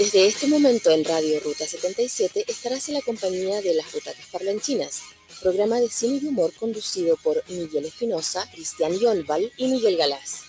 Desde este momento en Radio Ruta 77 estarás en la compañía de Las Butacas Parlanchinas, programa de cine y humor conducido por Miguel Espinosa, Cristian Yolval y Miguel Galás.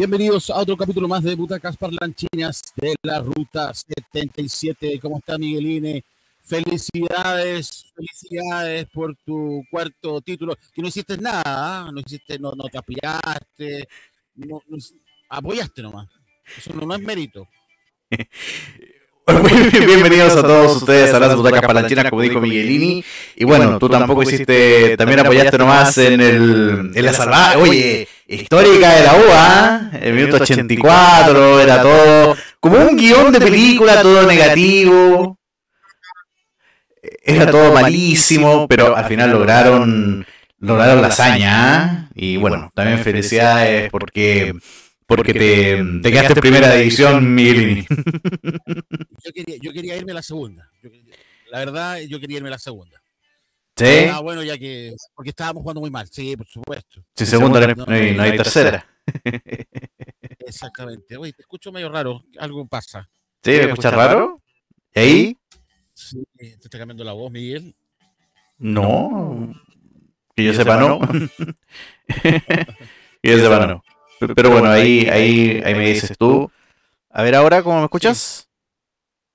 Bienvenidos a otro capítulo más de Butacas Parlanchinas de la Ruta 77. ¿Cómo está Migueline? Felicidades, felicidades por tu cuarto título. Que no hiciste nada, ¿ah? no hiciste, no, te apoyaste, no, apoyaste nomás. Eso no, es mérito. Bienvenidos a todos ustedes a las butacas palanchinas, como dijo Miguelini. Y bueno, tú tampoco hiciste, también apoyaste nomás en, el, en la salvaje, Oye, histórica de la UA, ¿ah? el, minuto 84, era todo como un guión de película, todo negativo. Era todo malísimo, pero al final lograron lograron la hazaña. ¿ah? ¿ah? Y bueno, también felicidades porque porque te, quedaste en primera división, Miguelini. Yo quería, irme a la segunda. la verdad, yo quería irme a la segunda. Eh, ah, bueno, ya que. Porque estábamos jugando muy mal, sí, por supuesto. Sí, segunda, no, hay, tercera. Exactamente. Oye, te escucho medio raro, algo pasa. Sí, ¿me escuchas raro? ¿Y ahí? Sí, te está cambiando la voz, Miguel. No, que yo sepa, no. que yo sepa, no. Pero bueno, ahí, ahí, ahí me dices tú. A ver ahora, ¿cómo me escuchas?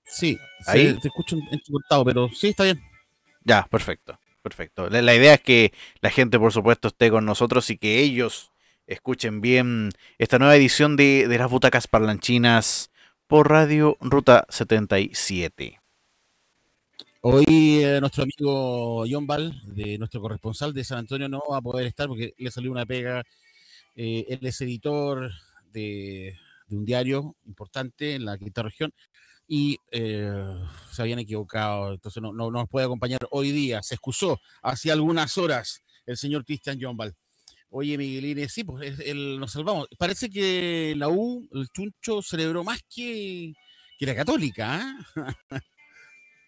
Sí, ahí. te escucho en cortado, pero sí, está bien. Ya, perfecto. Perfecto. La, idea es que la gente, por supuesto, esté con nosotros y que ellos escuchen bien esta nueva edición de, las Butacas Parlanchinas por Radio Ruta 77. Hoy eh, nuestro amigo John Val, de nuestro corresponsal de San Antonio, no va a poder estar porque le salió una pega. Eh, él es editor de, de, un diario importante en la quinta región y eh, se habían equivocado, entonces no, nos puede acompañar hoy día. Se excusó hace algunas horas el señor Cristian Jombal. Oye, Miguelín, eh, sí, pues nos salvamos. Parece que la U, el chuncho, celebró más que, que la católica. ¿ah?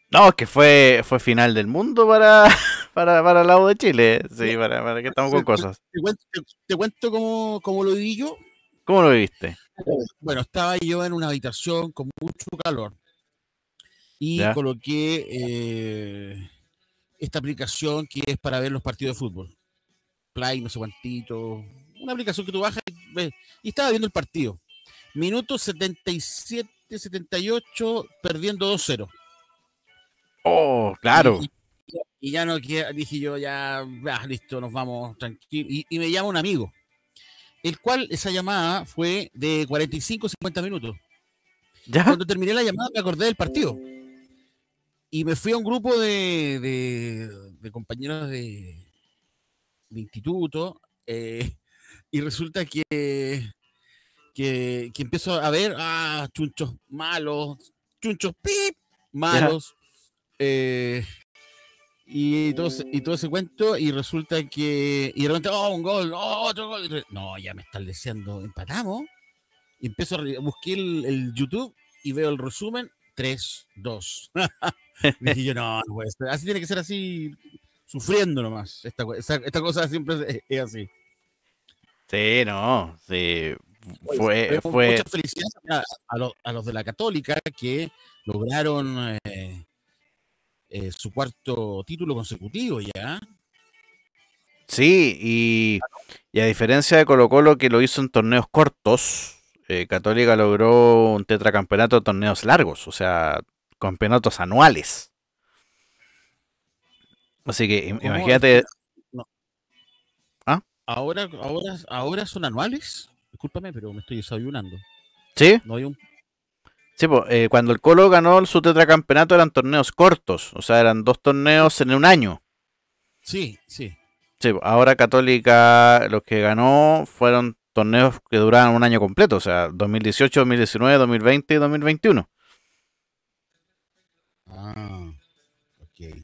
No, que fue, fue final del mundo para, para, para el lado de Chile. Sí, para, que estamos con cosas. Te, cuento, como lo viví yo. ¿Cómo lo viste? Bueno, estaba yo en una habitación con mucho calor y coloqué eh, esta aplicación que es para ver los partidos de fútbol. Play, no sé cuántito. Una aplicación que tú bajas y, ves, y estaba viendo el partido. Minuto 77, 78, perdiendo 2-0. Oh, claro. Y, ya no dije yo, ya, listo, nos vamos tranquilo. y me llama un amigo el cual esa llamada fue de 45 50 minutos. ¿Ya? Cuando terminé la llamada me acordé del partido. Y me fui a un grupo de, compañeros de, instituto eh, y resulta que, que, empiezo a ver, ah, chunchos malos, chunchos pip, malos. Eh, y todo, y eh. todo ese cuento, y resulta que. Y de repente, oh, un gol, oh, otro gol. No, ya me están deseando empatamos. Y empiezo a buscar el, YouTube y veo el resumen: 3, 2. dije yo, no, no Así tiene que ser así, sufriendo nomás. Esta, cosa siempre es, así. Sí, no, sí. Fue. fue... Muchas felicidades a, los, de la Católica que lograron. Eh, eh, su cuarto título consecutivo ya. Sí, y, a diferencia de Colo Colo que lo hizo en torneos cortos, eh, Católica logró un tetracampeonato de torneos largos, o sea, campeonatos anuales. Así que oh, imagínate... ¿Ah? ahora, ¿Ahora son anuales? Discúlpame, pero me estoy desayunando. ¿Sí? No hay un, Sí, eh, cuando el Colo ganó su tetracampeonato eran torneos cortos, o sea, eran dos torneos en un año. Sí, sí. ahora Católica, los que ganó fueron torneos que duraban un año completo, o sea, 2018, 2019, 2020 y 2021. Ah, ok.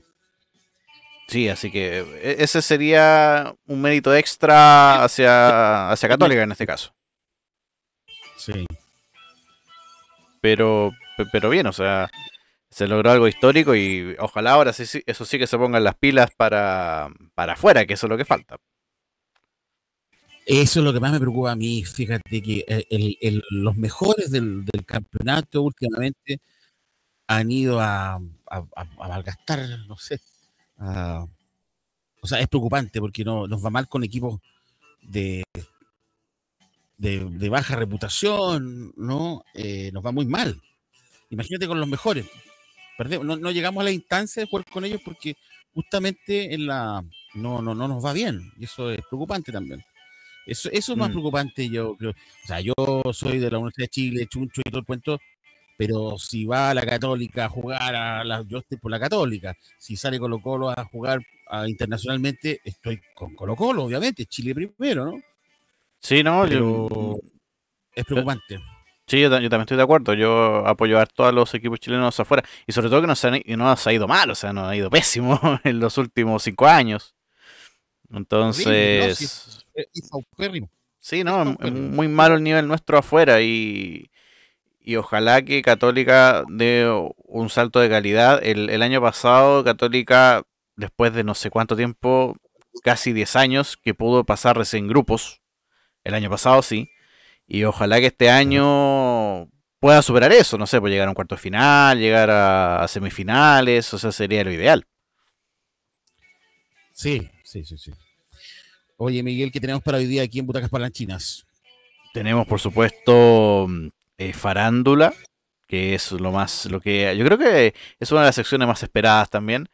Sí, así que e, ese sería un mérito extra hacia, hacia Católica en este caso. Sí pero, pero bien, o sea, se logró algo histórico y ojalá ahora sí, eso sí que se pongan las pilas para, afuera, que eso es lo que falta. Eso es lo que más me preocupa a mí, fíjate que eh, los mejores del, campeonato últimamente han ido a, a, malgastar, no sé, o sea, es preocupante porque no, nos va mal con equipos de, de, baja reputación, ¿no? Eh, nos va muy mal. Imagínate con los mejores. no, llegamos a la instancia de jugar con ellos porque justamente en la no, no, no nos va bien. Y eso es preocupante también. Eso, eso es más mm. preocupante, yo O sea, yo soy de la Universidad de Chile, chuncho y todo el cuento, pero si va a la Católica a jugar a la, yo estoy por la Católica, si sale Colo Colo a jugar a, internacionalmente, estoy con Colo Colo, obviamente, Chile primero, ¿no? Sí, no, yo... es preocupante. Sí, yo, también estoy de acuerdo. Yo apoyo a todos los equipos chilenos afuera. Y sobre todo que no han, ha ido mal, o sea, no ha ido pésimo en los últimos cinco años. Entonces... Eh, sí, no, sí, no, muy malo el nivel nuestro afuera y, ojalá que Católica dé un salto de calidad. El, año pasado Católica, después de no sé cuánto tiempo, casi diez años, que pudo pasar en grupos el año pasado sí. Y ojalá que este año pueda superar eso, no sé, pues llegar a un cuarto final, llegar a, semifinales, o sea, sería lo ideal. Sí, sí, sí, sí. Oye, Miguel, ¿qué tenemos para hoy día aquí en Butacas Palanchinas? Tenemos, por supuesto, mm, eh, Farándula, que es lo más, lo que yo creo que es una de las secciones más esperadas también.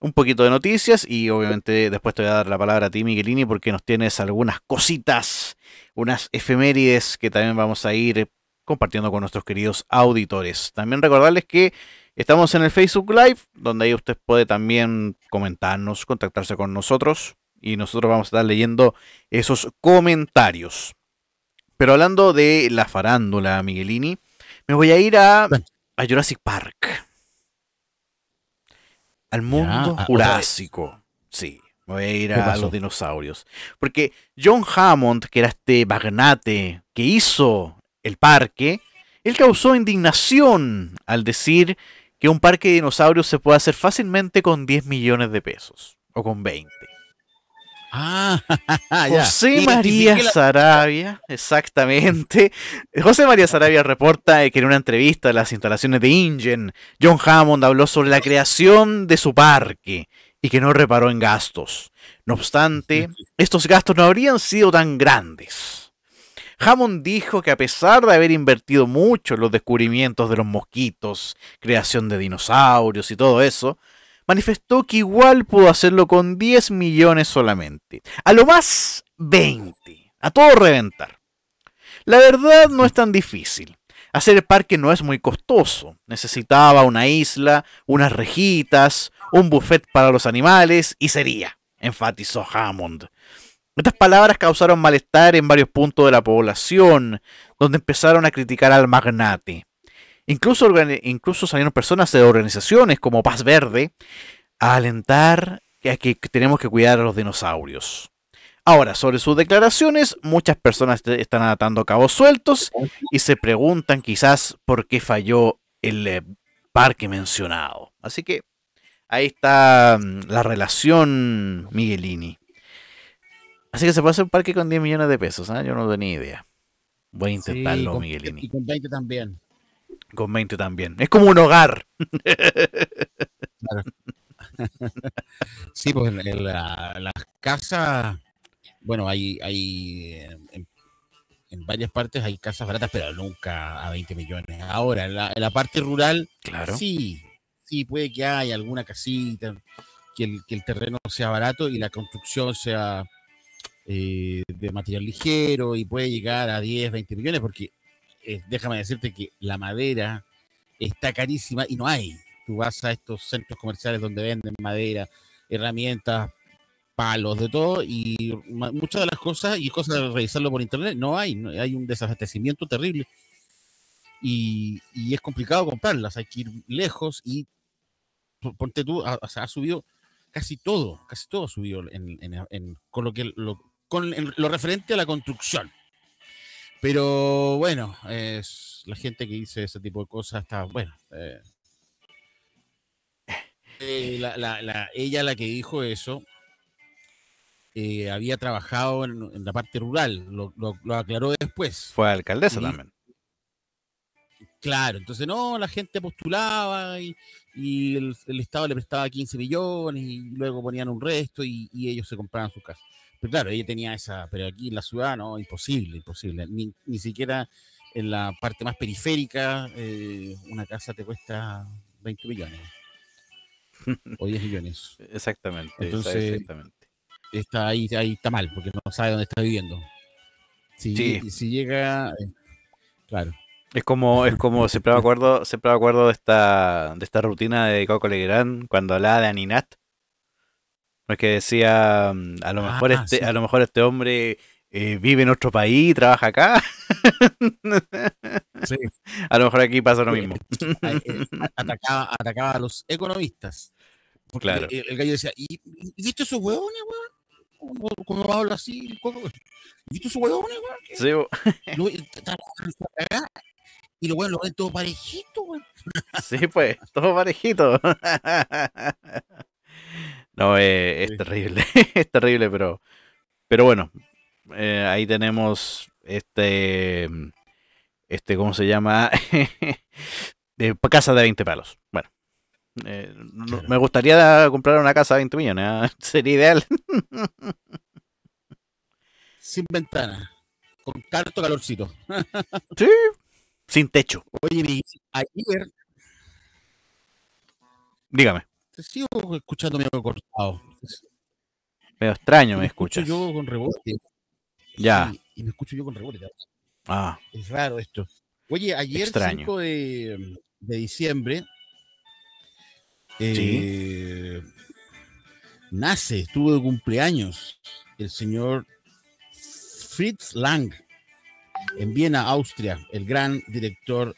Un poquito de noticias y obviamente después te voy a dar la palabra a ti, Miguelini, porque nos tienes algunas cositas unas efemérides que también vamos a ir eh, compartiendo con nuestros queridos auditores. También recordarles que estamos en el Facebook Live, donde ahí usted puede también comentarnos, contactarse con nosotros y nosotros vamos a estar leyendo esos comentarios. Pero hablando de la farándula, Miguelini, me voy a ir a, Jurassic Park. Al mundo jurásico. Sí. Voy a ir a los dinosaurios. Porque John Hammond, que era este magnate que hizo el parque, él causó indignación al decir que un parque de dinosaurios se puede hacer fácilmente con 10 millones de pesos o con 20. Ah, José María Sarabia, exactamente. José María Sarabia reporta que en una entrevista a las instalaciones de Ingen, John Hammond habló sobre la creación de su parque y que no reparó en gastos. No obstante, estos gastos no habrían sido tan grandes. Hammond dijo que a pesar de haber invertido mucho en los descubrimientos de los mosquitos, creación de dinosaurios y todo eso, manifestó que igual pudo hacerlo con 10 millones solamente. A lo más 20. A todo reventar. La verdad no es tan difícil. Hacer el parque no es muy costoso. Necesitaba una isla, unas rejitas, un buffet para los animales y sería, enfatizó Hammond. Estas palabras causaron malestar en varios puntos de la población, donde empezaron a criticar al magnate. Incluso, incluso salieron personas de organizaciones como Paz Verde a alentar que que tenemos que cuidar a los dinosaurios. Ahora, sobre sus declaraciones, muchas personas están atando cabos sueltos y se preguntan quizás por qué falló el eh, parque mencionado. Así que Ahí está mm, la relación Miguelini. Así que se puede hacer un parque con 10 millones de pesos, ¿ah? yo no tengo ni idea. Voy a intentarlo, Miguelini. Y con 20 también. Con 20 también. Es como un hogar. sí, pues las casas, bueno, hay, hay eh, en, varias partes hay casas baratas, pero nunca a 20 millones. Ahora, en la, parte rural, claro. sí, puede que haya alguna casita, que el, terreno sea barato y la construcción sea eh, de material ligero y puede llegar a 10, 20 millones, porque eh, déjame decirte que la madera está carísima y no hay. Tú vas a estos centros comerciales donde venden madera, herramientas, palos, de todo, y muchas de las cosas, y cosas de revisarlo por internet, no hay, hay un desabastecimiento terrible. Y, y, es complicado comprarlas, hay que ir lejos y ponte tú, ha, subido casi todo, casi todo ha subido en, con lo que con lo referente a la construcción. Pero bueno, es, la gente que dice ese tipo de cosas está, bueno. Eh, eh, ella la que dijo eso eh, había trabajado en, la parte rural, lo, aclaró después. Fue alcaldesa también. Claro, entonces no, la gente postulaba y y el, Estado le prestaba 15 millones y luego ponían un resto y, ellos se compraban sus casas. Pero claro, ella tenía esa, pero aquí en la ciudad no, imposible, imposible. Ni, ni siquiera en la parte más periférica eh, una casa te cuesta 20 millones o 10 millones. Exactamente. Entonces, Está ahí, ahí está mal porque no sabe dónde está viviendo. si llega, eh, claro. Es como, es como siempre me acuerdo, siempre me acuerdo de esta, de esta rutina de Coco Legrand cuando hablaba de Aninat. Porque decía, mm, a lo mejor ah, este, a lo mejor este hombre eh, vive en otro país, trabaja acá. Sí. A lo mejor aquí pasa lo eh, mismo. Eh, atacaba, atacaba a los economistas. claro. El, gallo decía, viste esos huevones, weón? ¿Cómo habla así? ¿Viste su huevones weón? Sí, Y lo bueno lo ven todo parejito, güey. Sí, pues, todo parejito. No, eh, es terrible, es terrible, pero, pero bueno, eh, ahí tenemos este, este, ¿cómo se llama? Eh, casa de 20 palos. Bueno, me gustaría comprar una casa de 20 millones, ¿ah? sería ideal. Sin ventana, con carto calorcito. sí, sin techo. Oye, ayer. Dígame. Te sigo escuchando medio cortado. Medio extraño me, me escucho yo con rebote. Ya. y me escucho yo con rebote. Ah. Es raro esto. Oye, ayer, 5 de, diciembre, eh, nace, estuvo de cumpleaños el señor Fritz Lang en Viena, Austria, el gran director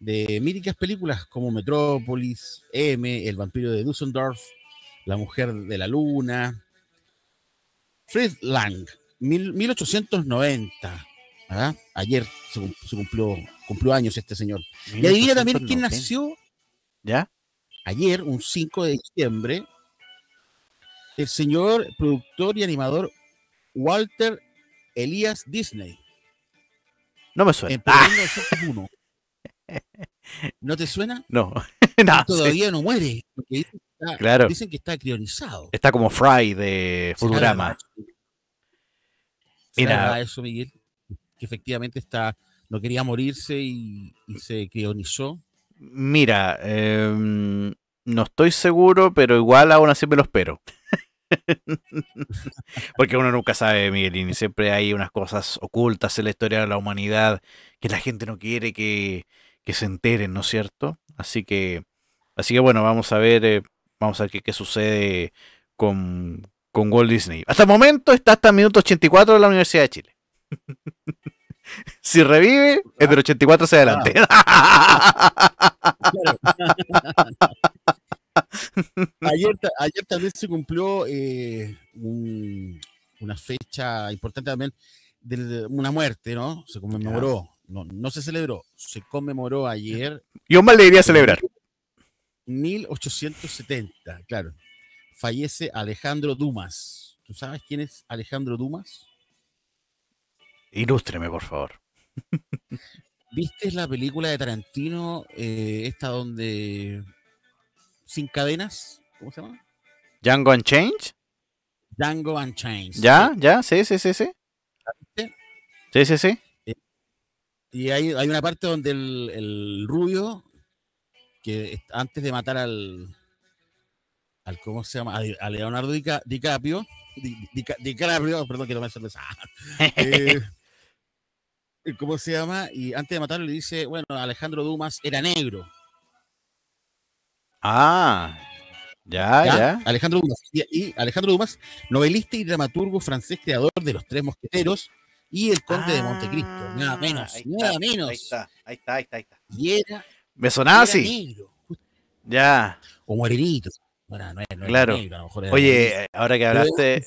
de míticas películas como Metrópolis, M, El vampiro de Dusseldorf, La mujer de la luna, Fritz Lang, 1890. Ayer se, cumplió, años este señor. Y adivina también quién nació. ¿Ya? Ayer, un 5 de diciembre, el señor productor y animador Walter Elias Disney. No me suena. Ah. ¿No te suena? No. todavía no muere. Dicen que, está, dicen que está crionizado. Está como Fry de Futurama. Mira. eso, Miguel? Que efectivamente está, no quería morirse y, se crionizó. Mira, em, no estoy seguro, pero igual aún así me lo espero. Porque uno nunca sabe, Miguelín, y siempre hay unas cosas ocultas en la historia de la humanidad que la gente no quiere que, que se enteren, ¿no es cierto? Así que, así que bueno, vamos a ver, eh, vamos a ver qué, sucede con, Walt Disney. Hasta el momento está hasta el minuto 84 de la Universidad de Chile. si revive, es del 84 ah. hacia adelante. Ah. Ayer, ayer también se cumplió eh, una fecha importante también de, una muerte, ¿no? Se conmemoró. No, se celebró, se conmemoró ayer. Yo mal le celebrar. 1870, claro. Fallece Alejandro Dumas. ¿Tú sabes quién es Alejandro Dumas? Ilústreme, por favor. ¿Viste la película de Tarantino, eh, esta donde sin cadenas, ¿cómo se llama? Django Unchained. Django Unchained. Ya, ya, sí, sí, sí, sí. Sí, sí, sí. y hay, hay, una parte donde el, rubio, que antes de matar al, al ¿cómo se llama? A, Leonardo DiCapio. DiCaprio, DiCaprio, perdón que no me ¿Cómo se llama? Y antes de matarlo le dice, bueno, Alejandro Dumas era negro. Ah, ya, ya. Alejandro Dumas. Y, Alejandro Dumas, novelista y dramaturgo francés, creador de Los Tres Mosqueteros y El Conde de Montecristo. Ah, nada menos, nada menos. Ahí está, ahí está, ahí está. Y Me sonaba así. ya. O morenito. claro. Oye, eh, ahora que hablaste.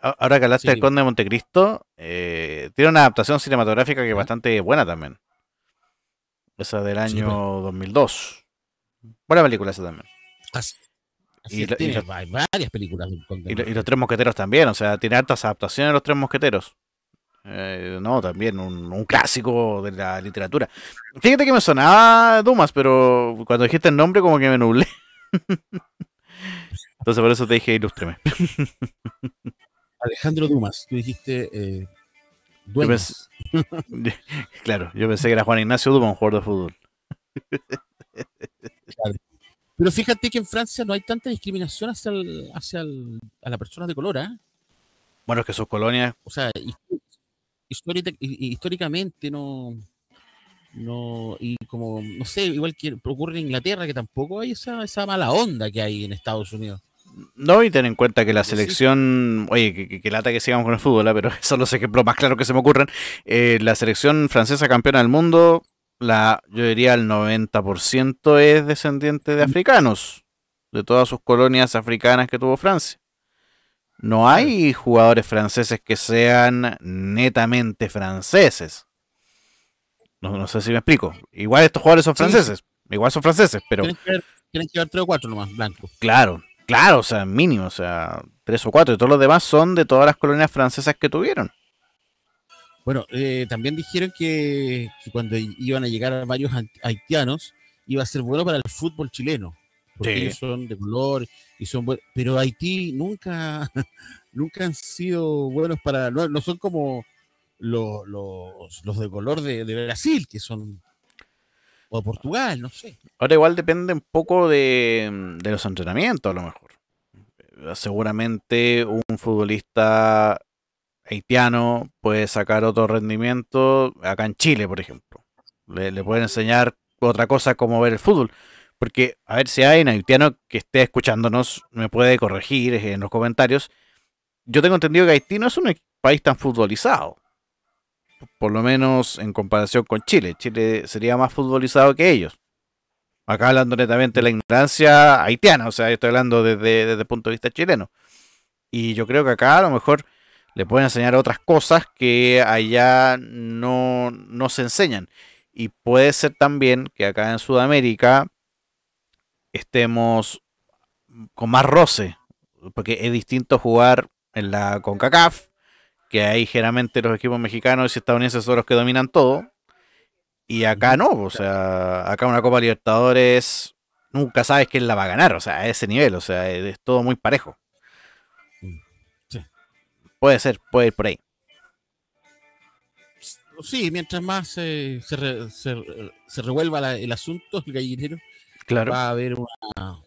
Ahora que hablaste del Conde de Montecristo, eh, tiene una adaptación cinematográfica que es bastante buena también. Esa del año 2002. Buena película esa también. Así, varias películas. Y, los tres mosqueteros también, o sea, tiene hartas adaptaciones los tres mosqueteros. Eh, no, también un, clásico de la literatura. Fíjate que me sonaba Dumas, pero cuando dijiste el nombre como que me nublé. Entonces por eso te dije, ilústreme. Alejandro Dumas, tú dijiste... Eh, claro, yo pensé que era Juan Ignacio Dumas, un jugador de fútbol. Pero fíjate que en Francia no hay tanta discriminación hacia, hacia a las personas de color, ¿eh? Bueno, es que sus colonias. O sea, históricamente no. No, y como, no sé, igual que ocurre en Inglaterra, que tampoco hay esa, mala onda que hay en Estados Unidos. No, y ten en cuenta que la selección, oye, que, lata que sigamos con el fútbol, ¿ah? pero son los ejemplos más claros que se me ocurren. Eh, la selección francesa campeona del mundo la, yo diría el 90% es descendiente de mm. africanos, de todas sus colonias africanas que tuvo Francia. No hay jugadores franceses que sean netamente franceses. No, sé si me explico. Igual estos jugadores son franceses. Igual son franceses, pero. Tienen que, o cuatro nomás, blancos. Claro, claro, o sea, mínimo, o sea, tres o cuatro. Y todos los demás son de todas las colonias francesas que tuvieron. Bueno, eh, también dijeron que, cuando iban a llegar varios haitianos, iba a ser bueno para el fútbol chileno, porque ellos son de color y son buenos. Pero Haití nunca, nunca han sido buenos para. No, son como los, de color de, Brasil, que son. O Portugal, no sé. Ahora igual depende un poco de, de los entrenamientos, a lo mejor eh, seguramente un futbolista haitiano puede sacar otro rendimiento acá en Chile, por ejemplo. Le, pueden enseñar otra cosa como ver el fútbol. Porque, a ver si hay un haitiano que esté escuchándonos, me puede corregir eh, en los comentarios. Yo tengo entendido que Haití no es un país tan futbolizado. Por lo menos en comparación con Chile. Chile sería más futbolizado que ellos. Acá hablando netamente de la ignorancia haitiana, o sea, yo estoy hablando desde, desde el punto de vista chileno. Y yo creo que acá a lo mejor le pueden enseñar otras cosas que allá no, se enseñan. Y puede ser también que acá en Sudamérica estemos con más roce, porque es distinto jugar en la CONCACAF, que ahí generalmente los equipos mexicanos y estadounidenses son los que dominan todo, y acá no, o sea, acá una Copa Libertadores nunca sabes quién la va a ganar, o sea, a ese nivel, o sea, es todo muy parejo. Puede ser, puede ir por ahí. Sí, mientras más eh, se, revuelva el asunto, el gallinero, claro. va a haber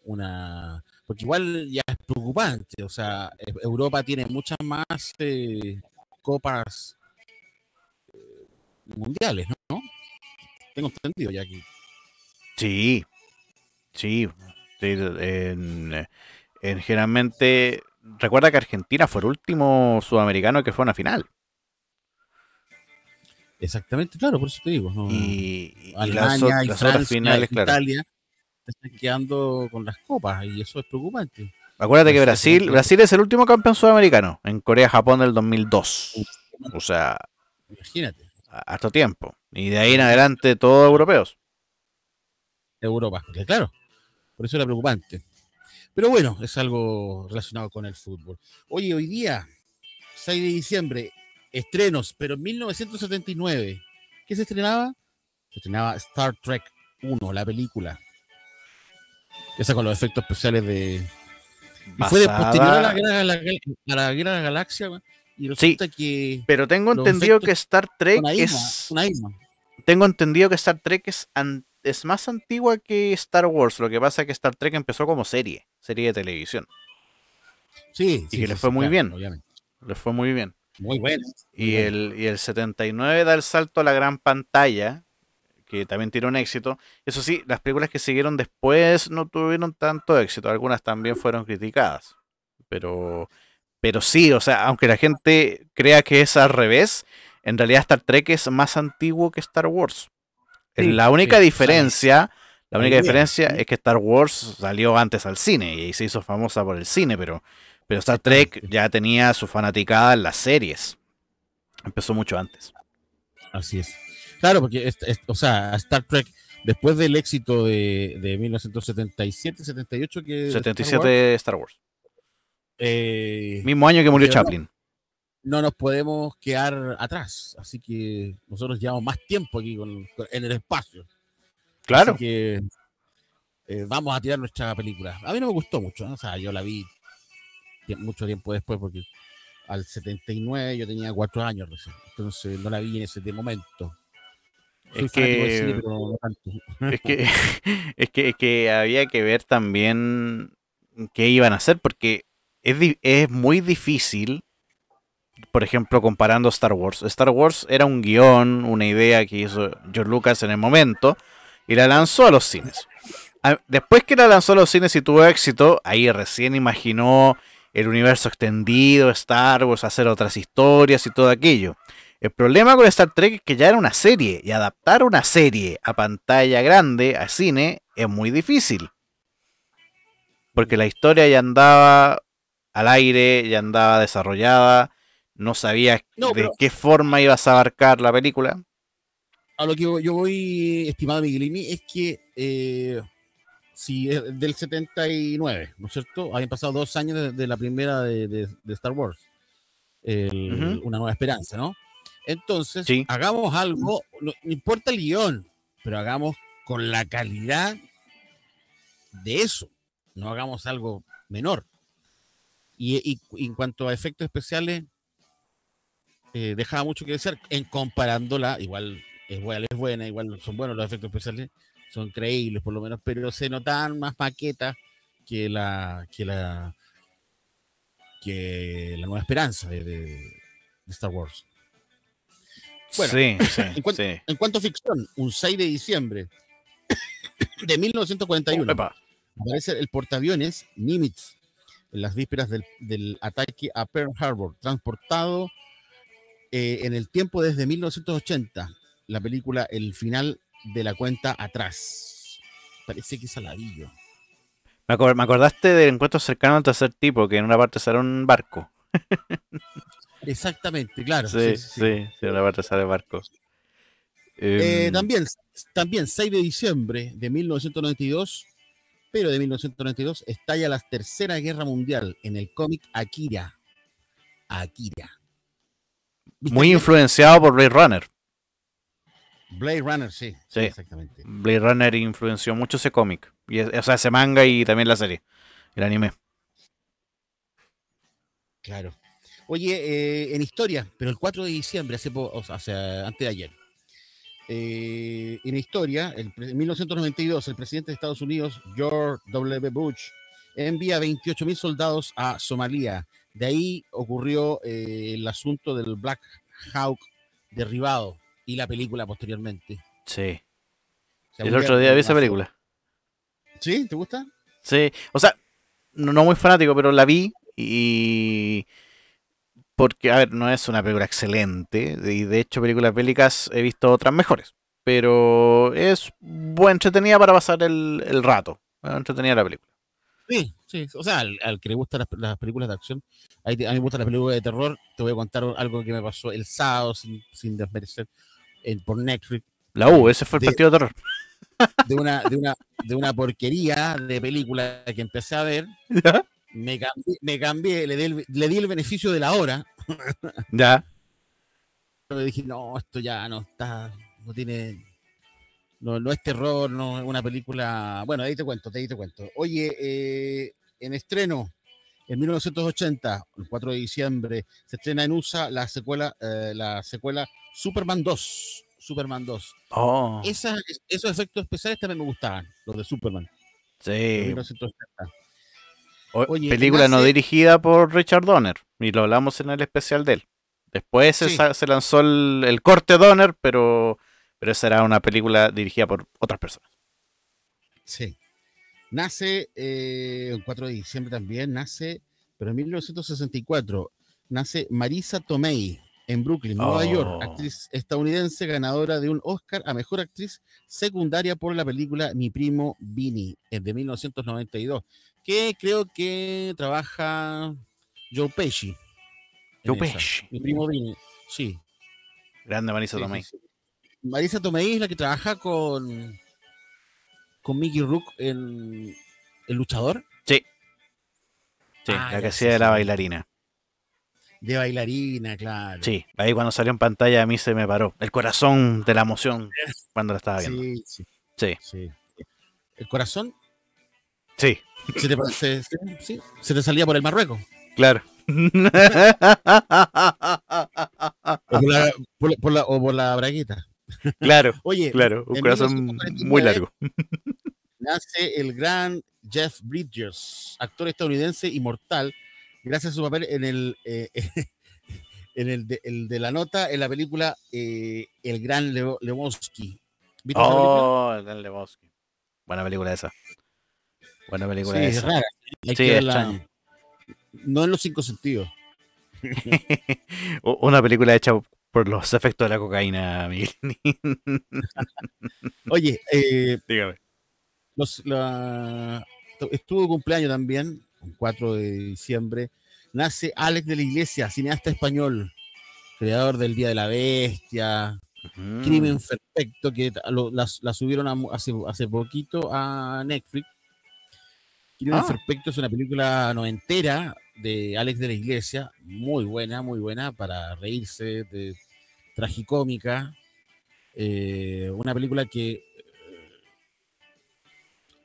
una, Porque igual ya es preocupante, o sea, Europa tiene muchas más eh, copas eh, mundiales, ¿no? Tengo entendido ya aquí. Sí, sí. en, generalmente recuerda que Argentina fue el último sudamericano que fue a una final. Exactamente, claro, por eso te digo. Y, Alemania, y, Italia, están quedando con las copas y eso es preocupante. Acuérdate que pues, Brasil, Brasil es el último campeón sudamericano en Corea-Japón del 2002. O sea, imagínate. Harto tiempo. Y de ahí en adelante todos europeos. Europa, claro. Por eso era preocupante. Pero bueno, es algo relacionado con el fútbol. Oye, hoy día, 6 de diciembre, estrenos, pero en 1979, ¿qué se estrenaba? Se estrenaba Star Trek 1, la película. Esa con los efectos especiales de... fue de posterior la Guerra, de la Galaxia, y sí, Pero tengo entendido que Star Trek es... Tengo entendido que Star Trek es, es más antigua que Star Wars. Lo que pasa es que Star Trek empezó como serie serie de televisión. Sí, y que les fue muy bien. fue muy bien. Muy bueno. Y, el, y 79 da el salto a la gran pantalla, que también tiene un éxito. Eso sí, las películas que siguieron después no tuvieron tanto éxito. Algunas también fueron criticadas. Pero, pero sí, o sea, aunque la gente crea que es al revés, en realidad Star Trek es más antiguo que Star Wars. la única diferencia la única diferencia es que Star Wars salió antes al cine y se hizo famosa por el cine, pero, pero Star Trek ya tenía su fanaticada en las series. Empezó mucho antes. Así es. Claro, porque, o sea, Star Trek, después del éxito de, 1977, 78, que... 77 Star Wars. Eh, Mismo año que murió Chaplin. No nos podemos quedar atrás, así que nosotros llevamos más tiempo aquí en el espacio. Claro. Eh, vamos a tirar nuestra película. A mí no me gustó mucho, o sea, yo la vi mucho tiempo después porque al 79 yo tenía cuatro años entonces no la vi en ese momento. Es que, es que, es que, había que ver también qué iban a hacer, porque es, es muy difícil, por ejemplo, comparando Star Wars. Star Wars era un guión, una idea que hizo George Lucas en el momento, y la lanzó a los cines. Después que la lanzó a los cines y tuvo éxito, ahí recién imaginó el universo extendido, Star Wars, hacer otras historias y todo aquello. El problema con Star Trek es que ya era una serie y adaptar una serie a pantalla grande, a cine, es muy difícil. Porque la historia ya andaba al aire, ya andaba desarrollada, no sabías de qué forma ibas a abarcar la película a lo que yo voy, estimado Miguelini, es que eh, si es del 79, ¿no es cierto? Habían pasado dos años desde la primera de, Star Wars, Una Nueva Esperanza, ¿no? Entonces, hagamos algo, no, importa el guión, pero hagamos con la calidad de eso, no hagamos algo menor. Y, en cuanto a efectos especiales, eh, dejaba mucho que decir, en comparándola, igual es buena, igual son buenos los efectos especiales, son creíbles por lo menos, pero se notan más maquetas que la que la que la nueva esperanza de, Star Wars. Bueno, sí, en, cuanto, a ficción, un 6 de diciembre de 1941 Opa. aparece el portaaviones Nimitz en las vísperas del, ataque a Pearl Harbor, transportado eh, en el tiempo desde 1980 la película El final de la cuenta atrás. Parece que es aladillo. Me, me acordaste del encuentro cercano al tercer tipo, que en una parte sale un barco. Exactamente, claro. Sí, sí, sí, en una parte sale barco. Eh, em, también, también 6 de diciembre de 1992, pero de 1992 estalla la Tercera Guerra Mundial en el cómic Akira. Akira. Muy influenciado por Ray Runner. Blade Runner, sí. exactamente. Blade Runner influenció mucho ese cómic. Y, o sea, ese manga y también la serie, el anime. Claro. Oye, eh, en historia, pero el 4 de diciembre, hace, o sea, antes de ayer, eh, en historia, en 1992, el presidente de Estados Unidos, George W. Bush, envía 28 mil soldados a Somalia. De ahí ocurrió eh, el asunto del Black Hawk derribado y la película posteriormente. Sí. El otro día vi esa película. ¿Sí? ¿Te gusta? Sí. O sea, no, muy fanático, pero la vi y porque, a ver, no es una película excelente, y de hecho películas bélicas he visto otras mejores, pero es buena, entretenida para pasar el, rato, bueno, entretenida la película. Sí, sí, o sea, al, que le gustan las, películas de acción, a mí, me gusta las películas de terror, te voy a contar algo que me pasó el sábado, sin desmerecer por Netflix. La U, ese fue el partido de terror. De una, porquería de película que empecé a ver. Me cambié, me cambié le, di el, beneficio de la hora. Ya. Pero dije, no, esto ya no está, no tiene, no, es terror, no es una película. Bueno, ahí te cuento, ahí te cuento. Oye, eh, en estreno, en 1980, el 4 de diciembre, se estrena en USA la secuela, eh, la secuela Superman 2. Superman 2. esos efectos especiales también me gustaban, los de Superman. Sí. película no dirigida por Richard Donner, y lo hablamos en el especial de él. Después se, lanzó el, corte Donner, pero, pero esa era una película dirigida por otras personas. Sí. Nace eh, el 4 de diciembre también, nace, pero en 1964, nace Marisa Tomei, en Brooklyn, Nueva York, oh. actriz estadounidense ganadora de un Oscar a Mejor Actriz Secundaria por la película Mi Primo Vinny, eh, de 1992, que creo que trabaja Joe Pesci. Joe Pesci. Mi Primo Vinny, sí. Grande Marisa Tomei. Marisa Tomei es la que trabaja con, con Mickey Rook en El Luchador. Sí. Sí, ah, la que hacía de la bailarina. De bailarina, claro. Sí, ahí cuando salió en pantalla a mí se me paró el corazón de la emoción cuando la estaba viendo. Sí, sí. ¿El corazón? Sí. ¿Se te, salía por el Marruecos. Claro. o, por la, por, o Claro, Oye, claro, un corazón muy largo. Nace el gran Jeff Bridges, actor estadounidense inmortal, gracias a su papel en el, eh, en el, de, la nota, en la película eh, El Gran Lebowski. oh, El Gran Lebowski. Buena película esa. Buena película esa. la... No en los cinco sentidos. Una película hecha por los efectos de la cocaína, Miguel. Oye, eh, dígame. estuvo cumpleaños también 4 de diciembre, nace Alex de la Iglesia, cineasta español, creador del Día de la Bestia, mm. Crimen Perfecto, que la, subieron hace, poquito a Netflix. Crimen ah. Perfecto es una película noventera de Alex de la Iglesia, muy buena, muy buena para reírse, de, tragicómica. Eh, una película que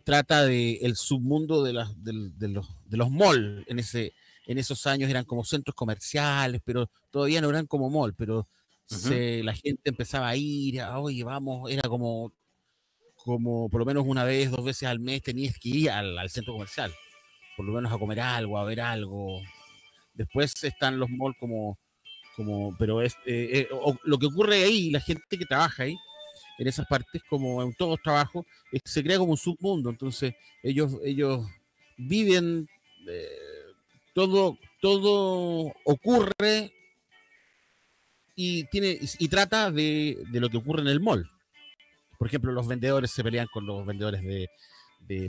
trata del el submundo de, de, los, de los malls. En, ese, en esos años eran como centros comerciales, pero todavía no eran como mall, pero la gente empezaba a ir, a, ah, oye, vamos, era como, como por lo menos una vez, dos veces al mes tenías que ir al, centro comercial, por lo menos a comer algo, a ver algo. Después están los malls como, como pero es, eh, eh, lo que ocurre ahí, la gente que trabaja ahí, en esas partes, como en todos los trabajos, eh, se crea como un submundo. Entonces, ellos, ellos viven, eh, todo, todo ocurre y, tiene, y trata de, lo que ocurre en el mall. Por ejemplo, los vendedores se pelean con los vendedores de,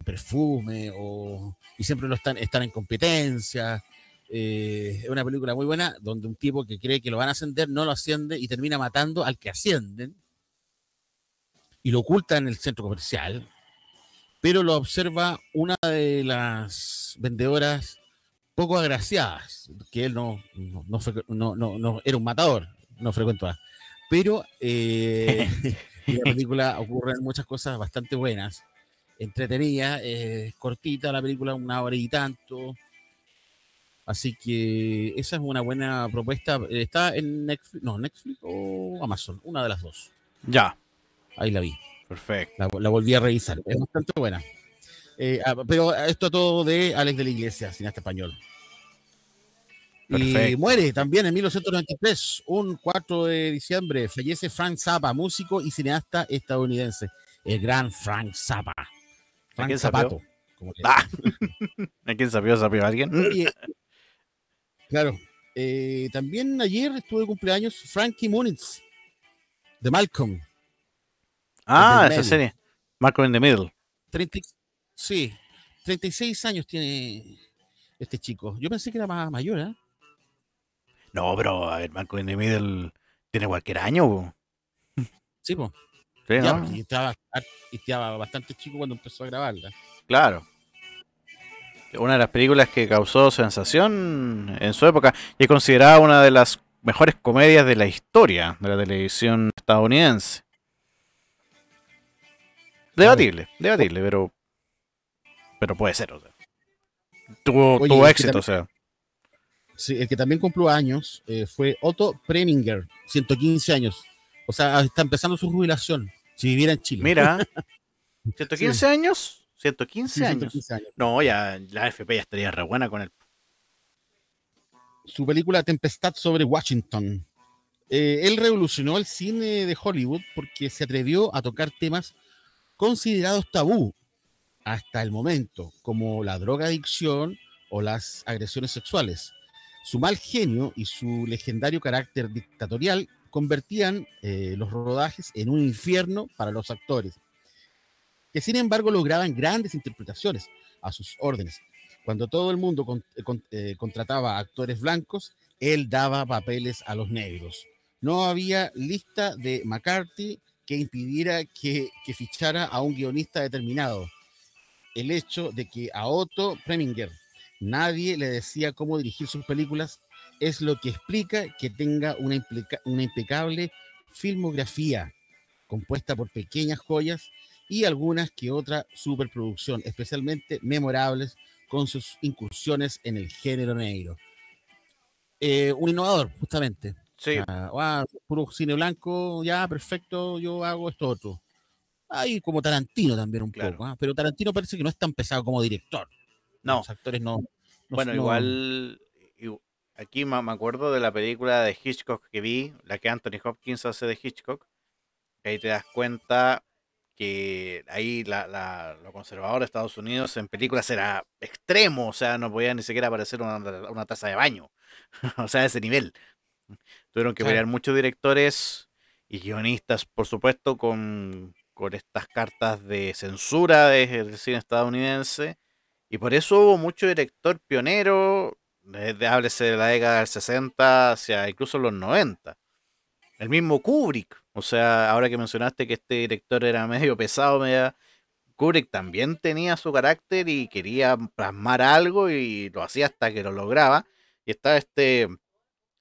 perfume o, y siempre lo están, están en competencia. Eh, es una película muy buena donde un tipo que cree que lo van a ascender no lo asciende y termina matando al que ascienden y lo oculta en el centro comercial, pero lo observa una de las vendedoras poco agraciadas, que él no, no, no, no, no era un matador, no frecuentaba. Pero eh, en la película ocurren muchas cosas bastante buenas, entretenida, eh, cortita la película, una hora y tanto. Así que esa es una buena propuesta. Está en Netflix, no, Netflix o Amazon, una de las dos. Ya. Ahí la vi. Perfecto. La, volví a revisar. Es bastante buena. Eh, ah, pero esto todo de Alex de la Iglesia, cineasta español. Y muere también en 1993, un 4 de diciembre, fallece Frank Zappa, músico y cineasta estadounidense. El gran Frank Zappa. Frank quién Zapato. Ah. quién alguien? claro. Eh, también ayer estuve de cumpleaños Frankie Muniz, de Malcolm, Ah, esa serie. Marco in the Middle. sí, 36 años tiene este chico. Yo pensé que era más mayor, ¿eh? No, pero a ver, Marco in the Middle tiene cualquier año. Sí, pues. estaba, y estaba, bastante chico cuando empezó a grabarla. Claro. Una de las películas que causó sensación en su época y es considerada una de las mejores comedias de la historia de la televisión estadounidense. Debatible, debatible, pero. Pero puede ser, o sea. Tuvo, éxito, o sea. Sí, el que también cumplió años eh, fue Otto Preminger, 115 años. O sea, ah, está empezando su jubilación. Si viviera en Chile. Mira, 115 años. 115, años. No, ya la FP ya estaría re buena con él. Su película Tempestad sobre Washington. Eh, él revolucionó el cine de Hollywood porque se atrevió a tocar temas considerados tabú hasta el momento, como la droga adicción o las agresiones sexuales. Su mal genio y su legendario carácter dictatorial convertían eh, los rodajes en un infierno para los actores, que sin embargo lograban grandes interpretaciones a sus órdenes. Cuando todo el mundo eh, eh, contrataba actores blancos, él daba papeles a los negros. No había lista de McCarthy que impidiera que, fichara a un guionista determinado. El hecho de que a Otto Preminger nadie le decía cómo dirigir sus películas es lo que explica que tenga una, impecable filmografía compuesta por pequeñas joyas y algunas que otra superproducción, especialmente memorables con sus incursiones en el género negro. Eh, un innovador, justamente. Sí. puro cine blanco, ya, perfecto, yo hago esto otro. Ahí como Tarantino también un poco, ¿ah? pero Tarantino parece que no es tan pesado como director. No. Los actores no. bueno, igual aquí me acuerdo de la película de Hitchcock que vi, la que Anthony Hopkins hace de Hitchcock. ahí te das cuenta que ahí la, la, lo conservador de Estados Unidos en películas era extremo, o sea, no podía ni siquiera aparecer una, una taza de baño, o sea, ese nivel. Tuvieron que pelear muchos directores y guionistas, por supuesto, con, estas cartas de censura del cine estadounidense. Y por eso hubo mucho director pionero, desde eh, háblese de la década del 60 hacia incluso los 90. El mismo Kubrick, o sea, ahora que mencionaste que este director era medio pesado, Kubrick también tenía su carácter y quería plasmar algo y lo hacía hasta que lo lograba. Y está este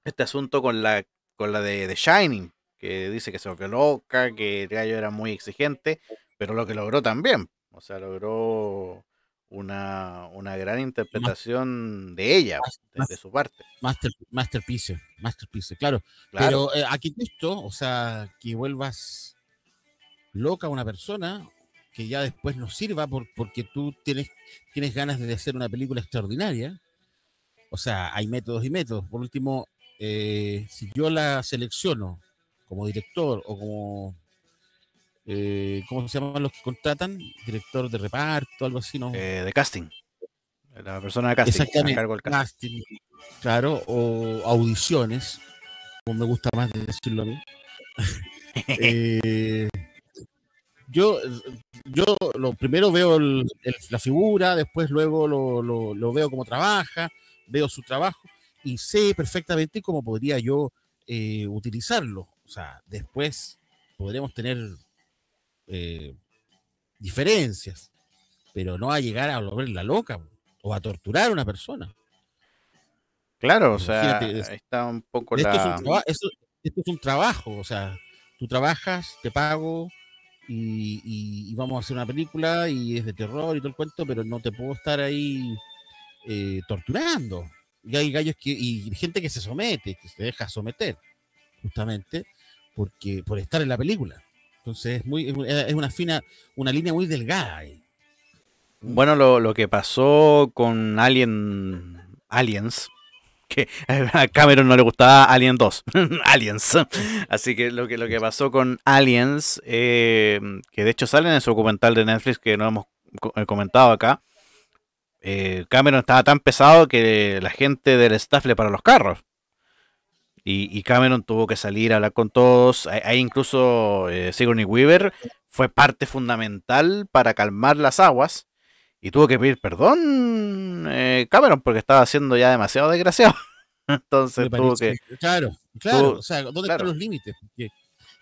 este asunto con la, con la de, Shining, que dice que se volvió loca, que el gallo era muy exigente, pero lo que logró también, o sea, logró una, una gran interpretación de ella, de, su parte. Master, masterpiece, masterpiece, claro. claro. Pero eh, aquí esto, o sea, que vuelvas loca a una persona que ya después no sirva porque tú tienes, tienes ganas de hacer una película extraordinaria. O sea, hay métodos y métodos. Por último, eh, si yo la selecciono como director o como eh, ¿cómo se llaman los que contratan? Director de reparto, algo así, ¿no? Eh, de casting. La persona de casting. Exactamente. Cargo del casting. Claro, o audiciones, como me gusta más decirlo a mí. Eh, yo, yo lo primero veo la figura, después luego lo, veo como trabaja, veo su trabajo y sé perfectamente cómo podría yo eh, utilizarlo. O sea, después podremos tener eh, diferencias, pero no a llegar a volver la loca o a torturar a una persona. Claro, o sea, está un poco esto, la... es un esto, es un trabajo, o sea, tú trabajas, te pago, y, vamos a hacer una película y es de terror y todo el cuento, pero no te puedo estar ahí eh, torturando y hay gallos y gente que se somete, que se deja someter, justamente, porque, por estar en la película. Entonces es muy, es una fina, una línea muy delgada ahí. Bueno, lo, que pasó con Alien Aliens, que a Cameron no le gustaba Alien 2, Aliens. Así que lo que, lo que pasó con Aliens, eh, que de hecho sale en su documental de Netflix que no hemos eh, comentado acá, eh, Cameron estaba tan pesado que la gente del staff le paró los carros. Y, Cameron tuvo que salir a hablar con todos. Ahí incluso eh, Sigourney Weaver fue parte fundamental para calmar las aguas. Y tuvo que pedir perdón eh, Cameron porque estaba siendo ya demasiado desgraciado. Entonces tuvo que... Claro, claro. o sea, ¿dónde están los límites?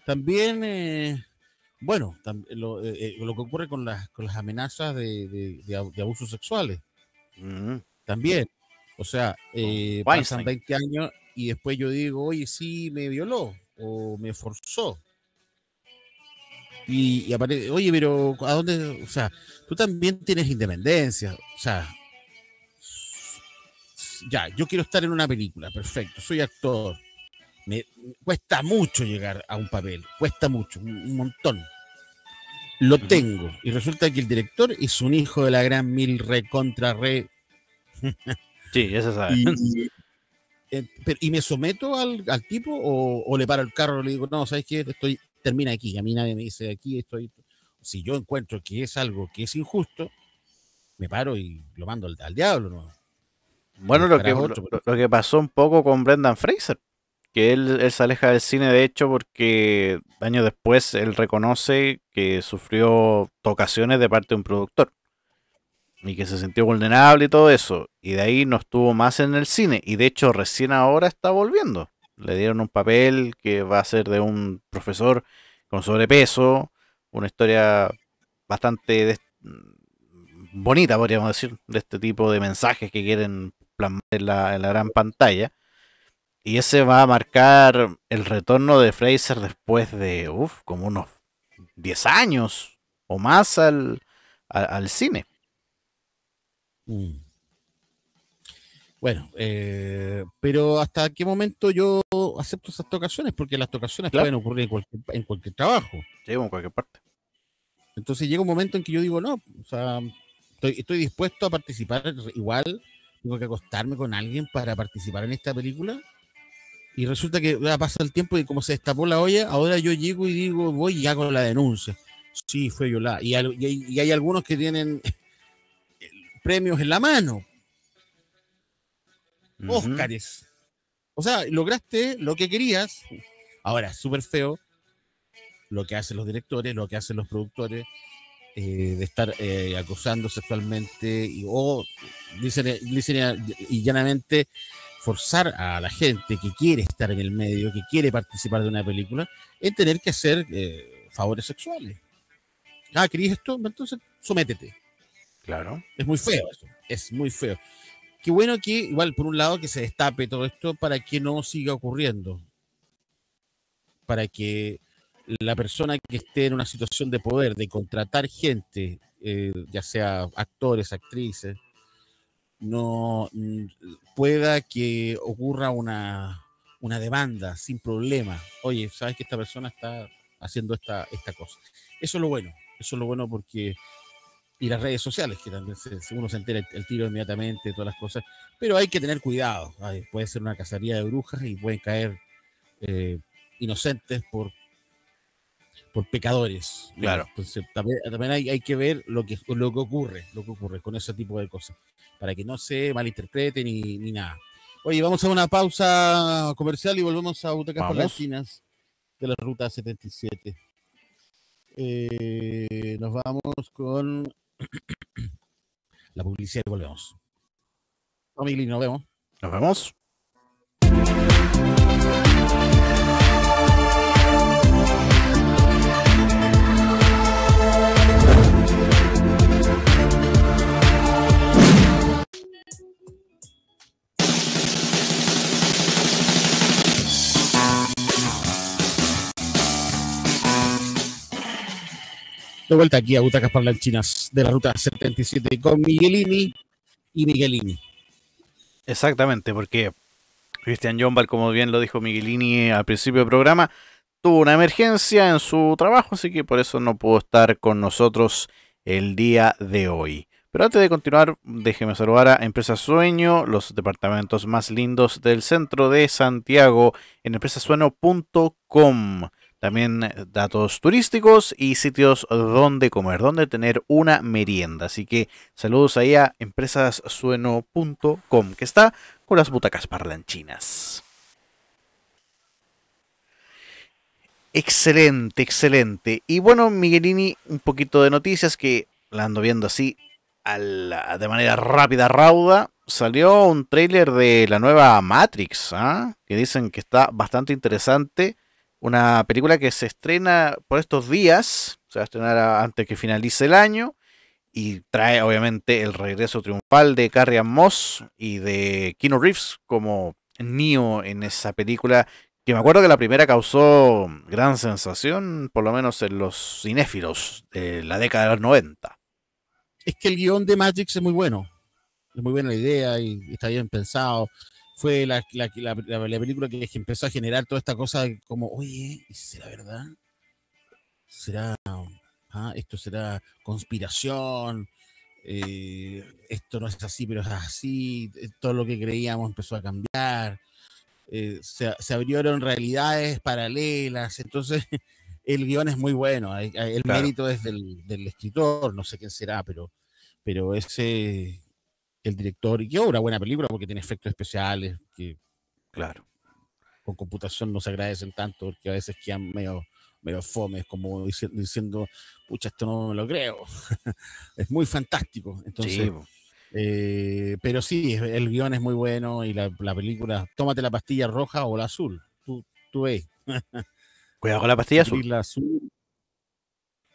también eh, bueno, lo, que ocurre con las, amenazas de, abusos sexuales. También. O sea, eh, pasan 20 años y después yo digo, oye, sí, me violó o me forzó. Y, aparece, oye, pero ¿a dónde? O sea, tú también tienes independencia. O sea, ya, yo quiero estar en una película, perfecto, soy actor. Me, cuesta mucho llegar a un papel, cuesta mucho, un, montón. Lo tengo. Y resulta que el director es un hijo de la gran mil re contra re Sí, eso eh, Y, me someto al, tipo o, le paro el carro y le digo, no, ¿sabes qué? Estoy, termina aquí. A mí nadie me dice aquí, estoy. Si yo encuentro que es algo que es injusto, me paro y lo mando al, diablo. Bueno, lo que, lo, que pasó un poco con Brendan Fraser, que él, se aleja del cine de hecho porque años después él reconoce que sufrió tocaciones de parte de un productor y que se sintió vulnerable y todo eso. Y de ahí no estuvo más en el cine. Y de hecho recién ahora está volviendo. Le dieron un papel que va a ser de un profesor con sobrepeso. Una historia bastante bonita, podríamos decir, de este tipo de mensajes que quieren plasmar en la, gran pantalla. Y ese va a marcar el retorno de Fraser después de, uff, como unos 10 años o más al cine. Mm. Bueno, eh, pero ¿hasta qué momento yo acepto esas tocaciones? Porque las tocaciones pueden ocurrir en cualquier, en cualquier trabajo. Sí, en cualquier parte. Entonces llega un momento en que yo digo, no, o sea, estoy, dispuesto a participar igual, tengo que acostarme con alguien para participar en esta película. Y resulta que ha pasa el tiempo y como se destapó la olla, ahora yo llego y digo, voy y hago la denuncia. Sí, fue violada. y hay algunos que tienen premios en la mano. O sea, lograste lo que querías. Ahora, súper feo lo que hacen los directores, lo que hacen los productores, eh, de estar eh, acosando sexualmente y, o, dicen, y llanamente, forzar a la gente que quiere estar en el medio, que quiere participar de una película, en tener que hacer eh, favores sexuales. Ah, ¿querías esto? Entonces, sométete. Claro. Es muy feo eso, es muy feo. Qué bueno que, igual, por un lado, que se destape todo esto para que no siga ocurriendo. Para que la persona que esté en una situación de poder, de contratar gente, eh, ya sea actores, actrices, no mm, pueda que ocurra una, demanda sin problema. Oye, sabes que esta persona está haciendo esta, esta cosa. Eso es lo bueno, eso es lo bueno porque y las redes sociales, que también uno se entera el tiro inmediatamente, todas las cosas, pero hay que tener cuidado, puede ser una cazaría de brujas y pueden caer eh, inocentes por, por pecadores. Claro. Entonces, también, hay, que ver lo que, lo que ocurre, lo que ocurre con ese tipo de cosas, para que no se malinterpreten ni, nada. Oye, vamos a una pausa comercial y volvemos a Butacas Palatinas de la Ruta 77. Eh, nos vamos con La publicidad y volvemos. Familia, nos vemos. Nos vemos. De vuelta aquí a Butacas para las Chinas de la ruta 77 con Miguelini y Miguelini. Exactamente, porque Cristian Jombal, como bien lo dijo Miguelini eh, al principio del programa, tuvo una emergencia en su trabajo, así que por eso no pudo estar con nosotros el día de hoy. Pero antes de continuar, déjeme saludar a Empresa Sueño, los departamentos más lindos del centro de Santiago, en empresasueño.com. También eh, datos turísticos y sitios donde comer, donde tener una merienda. Así que saludos ahí a empresassueno.com que está con las butacas parlanchinas. Excelente, excelente. Y bueno, Miguelini, un poquito de noticias que la ando viendo así de manera rápida, rauda. Salió un trailer de la nueva Matrix, ¿ah? que dicen que está bastante interesante. Una película que se estrena por estos días, se va a estrenar antes que finalice el año y trae obviamente el regreso triunfal de Carrie Moss y de Keanu Reeves como Neo en esa película que me acuerdo que la primera causó gran sensación, por lo menos en los cinéfilos de la década de los 90. Es que el guión de Matrix es muy bueno, es muy buena la idea y está bien pensado fue la, película que empezó a generar toda esta cosa como, oye, ¿será verdad? ¿Será, ah, esto será conspiración? Eh, esto no es así, pero es así, eh, todo lo que creíamos empezó a cambiar, eh, se, abrieron realidades paralelas, entonces el guión es muy bueno, el mérito es del, del, escritor, no sé quién será, pero, pero ese, el director, y que es buena película porque tiene efectos especiales, que claro. con computación no se agradecen tanto, porque a veces quedan medio, medio fomes, como diciendo, pucha, esto no me lo creo. es muy fantástico. Entonces, eh, pero sí, el guión es muy bueno y la, película, tómate la pastilla roja o la azul, tú, tú ves. Cuidado con la pastilla azul. La azul.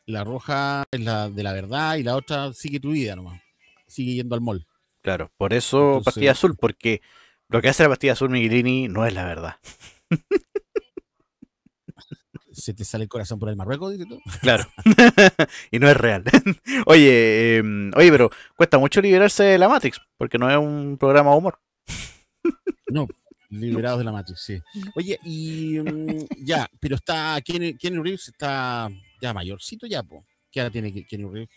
La roja es la de la verdad y la otra sigue tu vida nomás. Sigue yendo al mall. Claro, por eso Partida azul, porque lo que hace la pastilla azul Miguelini no es la verdad. Se te sale el corazón por el Marruecos, ¿tú? Claro. y no es real. oye, em, oye, pero cuesta mucho liberarse de la Matrix, porque no es un programa de humor. no, liberados de la Matrix, sí. Oye, y em, ya, pero está Kenny, Reeves está ya mayorcito ya, po. ¿Qué ahora tiene Kenny Reeves?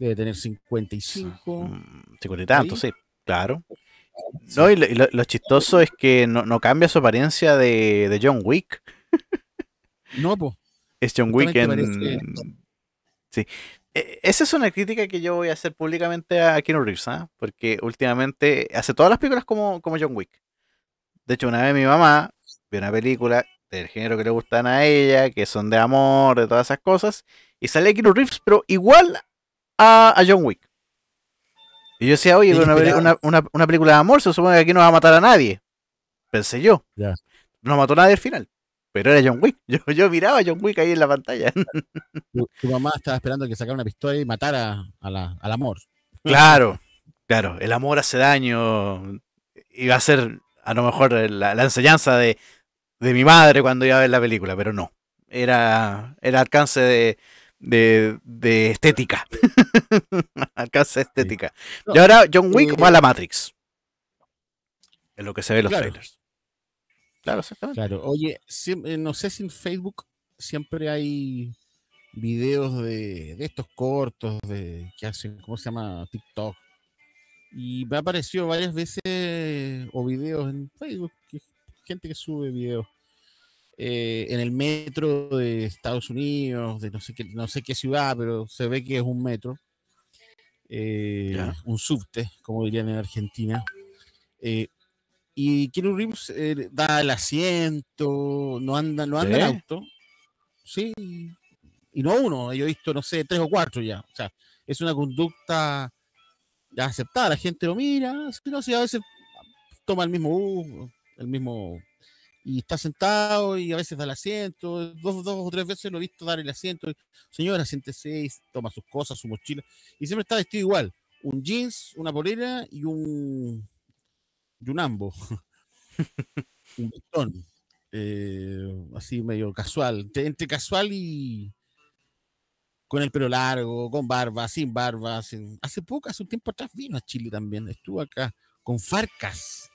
Debe tener 55. 50 y mm, tanto, sí, claro. No, y lo, chistoso es que no, no, cambia su apariencia de, de John Wick. No, pues. Es John Wick en... Sí. E, esa es una crítica que yo voy a hacer públicamente a Keanu Reeves, ¿ah? porque últimamente hace todas las películas como, como John Wick. De hecho, una vez mi mamá vio una película del género que le gustan a ella, que son de amor, de todas esas cosas, y sale Keanu Reeves, pero igual a, John Wick. Y yo decía, oye, una, una, película de amor se supone que aquí no va a matar a nadie. Pensé yo. No mató a nadie al final. Pero era John Wick. Yo, miraba a John Wick ahí en la pantalla. Tu, mamá estaba esperando que sacara una pistola y matara al amor. Claro, claro. El amor hace daño. Iba a ser a lo mejor la, enseñanza de, de mi madre cuando iba a ver la película, pero no. Era, era alcance de, de, de estética. se estética. y ahora John eh, Wick va a la Matrix. En lo que se ve en los trailers. Claro, exactamente. oye, eh, no sé si en Facebook siempre hay videos de, estos cortos de que hacen, ¿cómo se llama? TikTok. Y me ha aparecido varias veces o videos en Facebook, gente que sube videos. Eh, en el metro de Estados Unidos, de no sé qué, no sé qué ciudad, pero se ve que es un metro, eh, un subte, como dirían en Argentina. Eh, y Kirill Reeves da el asiento, no anda, no anda auto. Sí, y no uno, yo he visto, no sé, tres o cuatro ya. O sea, es una conducta aceptada, la gente lo mira, no si a veces toma el mismo bus, el mismo y está sentado y a veces da el asiento, dos, o tres veces lo he visto dar el asiento, señor siéntese, y toma sus cosas, su mochila, y siempre está vestido igual, un jeans, una polera y un y un ambo, un vestón, eh, así medio casual, entre, casual y con el pelo largo, con barba, sin barba, hace poco, hace un tiempo atrás vino a Chile también, estuvo acá con Farcas,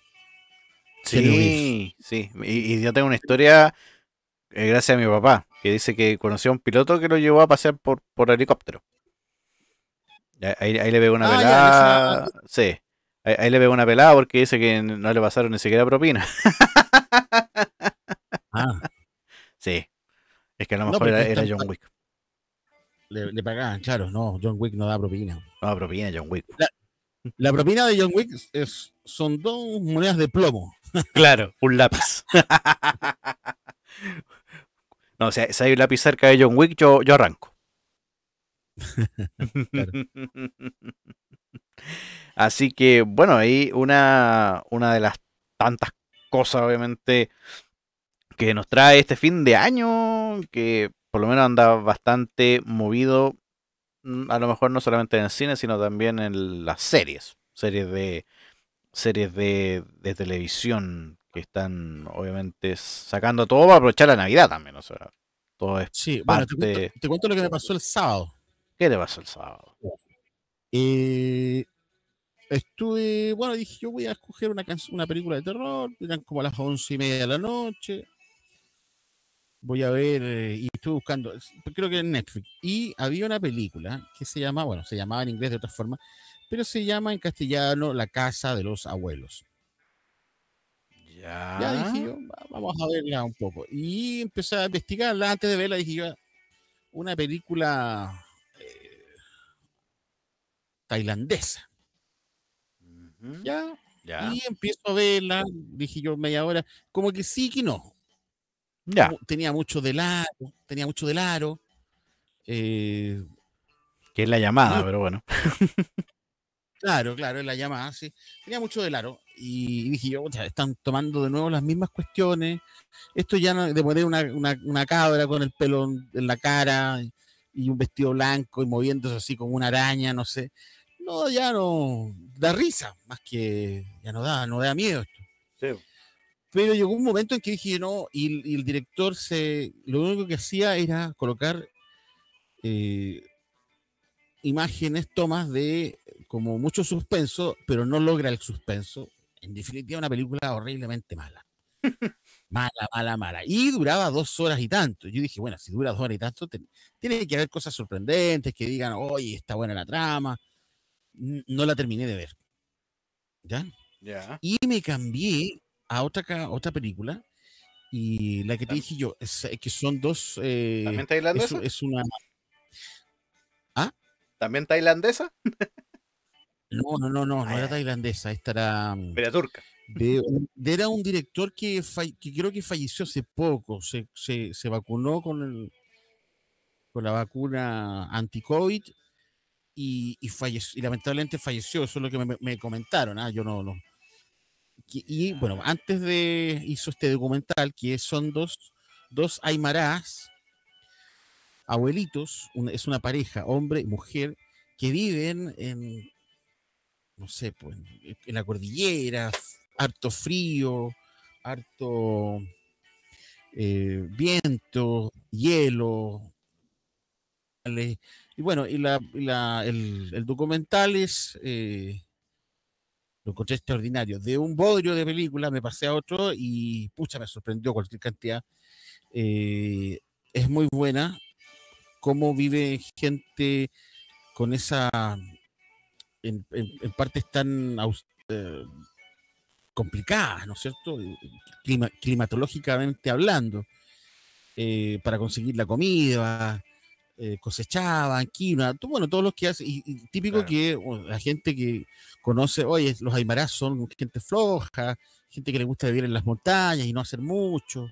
Sí, sí. Y, yo tengo una historia, eh, gracias a mi papá, que dice que conoció a un piloto que lo llevó a pasear por, por helicóptero. Ahí, ahí le veo una ah, pelada. sí. Ahí, le veo una pelada porque dice que no le pasaron ni siquiera propina. ah. Sí. Es que a lo mejor pues, era, John Wick. Le, pagaban, claro. No, John Wick no da propina. No da propina, John Wick. La, la propina de John Wick es, son dos monedas de plomo. Claro, un lápiz. No, si hay un lápiz cerca de John Wick, yo, yo arranco. Así que, bueno, ahí una, una de las tantas cosas, obviamente, que nos trae este fin de año, que por lo menos anda bastante movido, mm, a lo mejor no solamente en el cine, sino también en las series, series de series de, televisión que están obviamente sacando todo para aprovechar la Navidad también. O sea, todo es parte... te cuento, lo que me pasó el sábado. ¿Qué te pasó el sábado? estuve, bueno, dije yo voy a escoger una, una película de terror, eran como a las once y media de la noche. Voy a ver, eh, y estuve buscando, creo que en Netflix. Y había una película que se llamaba, bueno, se llamaba en inglés de otra forma, pero se llama en castellano La Casa de los Abuelos. Ya. dije yo, vamos a verla un poco. Y empecé a investigarla. Antes de verla dije yo, una película eh, tailandesa. Ya. Ya. Y empiezo a verla, dije yo media hora, como que sí que no. Ya. Tenía mucho de aro, tenía mucho del aro. Eh, que es la llamada, pero bueno. Claro, claro, en la llamada, sí. Tenía mucho de aro. Y dije yo, están tomando de nuevo las mismas cuestiones. Esto ya no, de poner una, una, cabra con el pelo en la cara y, un vestido blanco y moviéndose así como una araña, no sé. No, ya no. Da risa, más que ya no da, no da miedo esto. Sí. Pero llegó un momento en que dije no, y, el director se. Lo único que hacía era colocar eh, imágenes, tomas de como mucho suspenso, pero no logra el suspenso. En definitiva, una película horriblemente mala. Mala, mala, mala. Y duraba dos horas y tanto. Yo dije, bueno, si dura dos horas y tanto, tiene que haber cosas sorprendentes que digan, oye, está buena la trama. No la terminé de ver. ¿Ya? ya Y me cambié a otra, otra película. Y la que te dije yo, es, que son dos. Eh, ¿También tailandesa? Es, es una. ¿Ah? ¿También tailandesa? No, no, no, no, no ah, era tailandesa, esta era. Mm, era turca. era un director que, creo que falleció hace poco, se, vacunó con, con la vacuna anti-COVID y, y, y lamentablemente falleció, eso es lo que me, comentaron, ah, yo no, no. Y, ah, bueno, antes de hizo este documental, que son dos, dos aymarás, abuelitos, es una pareja, hombre y mujer, que viven en no sé, pues, en la cordillera, harto frío, harto eh, viento, hielo. Y bueno, y, el, documental es, eh, lo encontré extraordinario. De un bodrio de película me pasé a otro y pucha, me sorprendió cualquier cantidad. Eh, es muy buena cómo vive gente con esa en, en, están partes tan eh, complicadas, ¿no es cierto? Eh, climatológicamente hablando, eh, para conseguir la comida, cosechaban, quinoa, bueno, todos los que hacen, y, típico que la gente que conoce, oye, los aymarás son gente floja, gente que le gusta vivir en las montañas y no hacer mucho,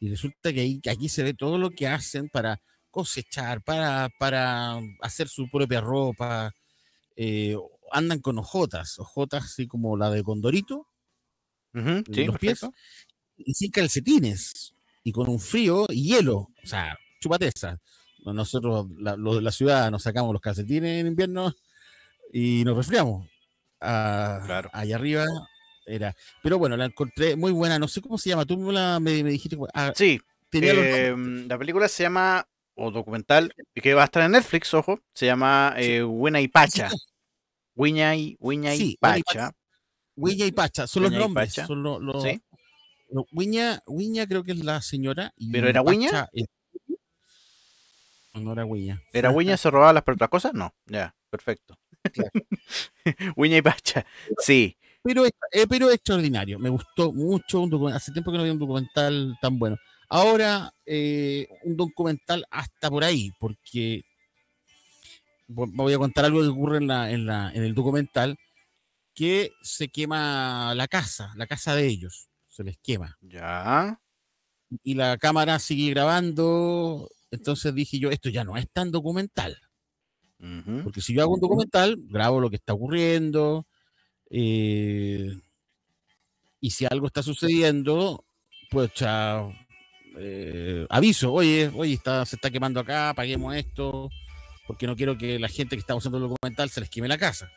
y resulta que aquí se ve todo lo que hacen para cosechar, para, para mm, hacer su propia ropa, eh, andan con ojotas, ojotas así como la de Condorito, en los pies, y sin calcetines, y con un frío y hielo, o sea, chupateza Nosotros, los de la ciudad, nos sacamos los calcetines en invierno y nos resfriamos. ahí Allá arriba era. Pero bueno, la encontré muy buena, no sé cómo se llama, tú me, me dijiste. Ah, sí, em, la película se llama o documental que va a estar en Netflix, ojo, se llama eh, Buena y Pacha. Wiña y, Pacha. Wiña y Pacha, son los nombres. Son Wiña, creo que es la señora. ¿Pero era Wiña? No era Wiña. ¿Era Wiña se robaba las, otras cosas? No, ya, perfecto. Claro. y Pacha, sí. Pero, eh, pero extraordinario, me gustó mucho. Un hace tiempo que no había un documental tan bueno. Ahora, eh, un documental hasta por ahí, porque voy a contar algo que ocurre en, el documental, que se quema la casa, la casa de ellos, se les quema. Ya. Y la cámara sigue grabando, entonces dije yo, esto ya no es tan documental. Porque si yo hago un documental, grabo lo que está ocurriendo, eh, y si algo está sucediendo, pues eh, aviso, oye, oye, se está quemando acá, paguemos esto porque no quiero que la gente que está usando el documental se les queme la casa.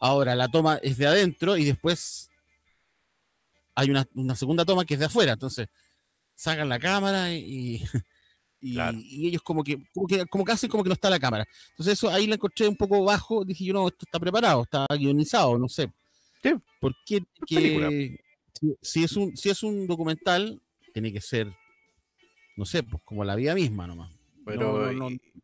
Ahora, la toma es de adentro y después hay una, segunda toma que es de afuera. Entonces, sacan la cámara y, ellos como que, como que, como como que no está la cámara. Entonces, eso ahí la encontré un poco bajo. Dije yo, no, esto está preparado, está guionizado, no sé. ¿Qué? ¿Por qué? si, es un, si es un documental, tiene que ser, no sé, pues como la vida misma nomás. Pero,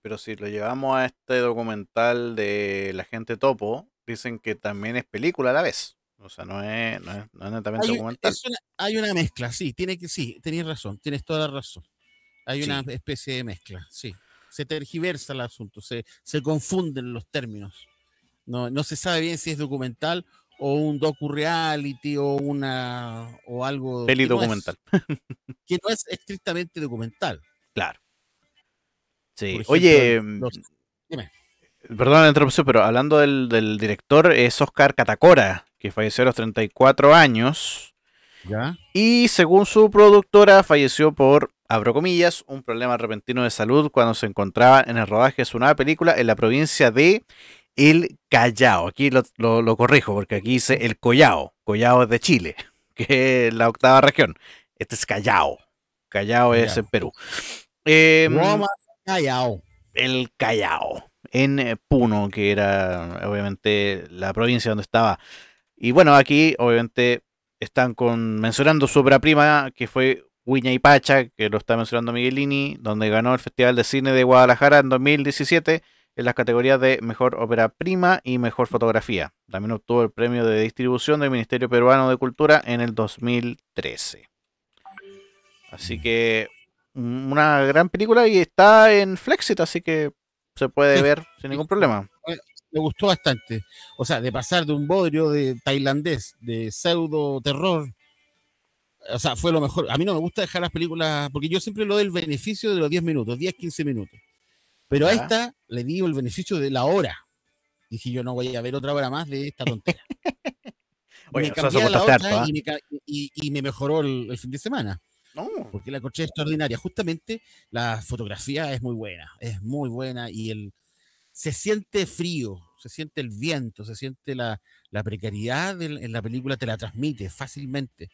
pero si lo llevamos a este documental de la gente topo, dicen que también es película a la vez. O sea, no es, netamente documental. una, hay una mezcla, sí, tiene que, sí, tenés razón, tienes toda la razón. Hay una especie de mezcla, sí. Se tergiversa el asunto, se, confunden los términos. No, no se sabe bien si es documental o un docu-reality o una o algo documental. que no es estrictamente documental. Claro. Sí, oye, mm, Perdón la interrupción, pero hablando del, director, es Oscar Catacora, que falleció a los 34 años. Y según su productora, falleció por, abro comillas, un problema repentino de salud cuando se encontraba en el rodaje de su nueva película en la provincia de El Callao. Aquí lo, lo, corrijo, porque aquí dice El Collao. Collao es de Chile, que es la octava región. Este es Callao. Callao, es en Perú. Em, Callao. El Callao, en eh, Puno, que era obviamente la provincia donde estaba. Y bueno, aquí obviamente están con, mencionando su obra prima, que fue Huiña y Pacha, que lo está mencionando Miguelini, donde ganó el Festival de Cine de Guadalajara en 2017 en las categorías de Mejor Ópera Prima y Mejor Fotografía. También obtuvo el premio de distribución del Ministerio Peruano de Cultura en el 2013. Así que una gran película y está en Flexit, así que se puede ver sin ningún problema. Me gustó bastante. O sea, de pasar de un bodrio de tailandés, de pseudo terror, o sea, fue lo mejor. A mí no me gusta dejar las películas, porque yo siempre lo doy el beneficio de los 10 minutos, 10, 15 minutos. Pero a esta le digo el beneficio de la hora. Dije yo, no voy a ver otra hora más de esta tontera. me cambié la ¿ah? y, me, mejoró el fin de semana. No. Porque la es extraordinaria. Justamente la fotografía es muy buena, es muy buena y el, se siente frío, se siente el viento, se siente la, precariedad en, la película, te la transmite fácilmente.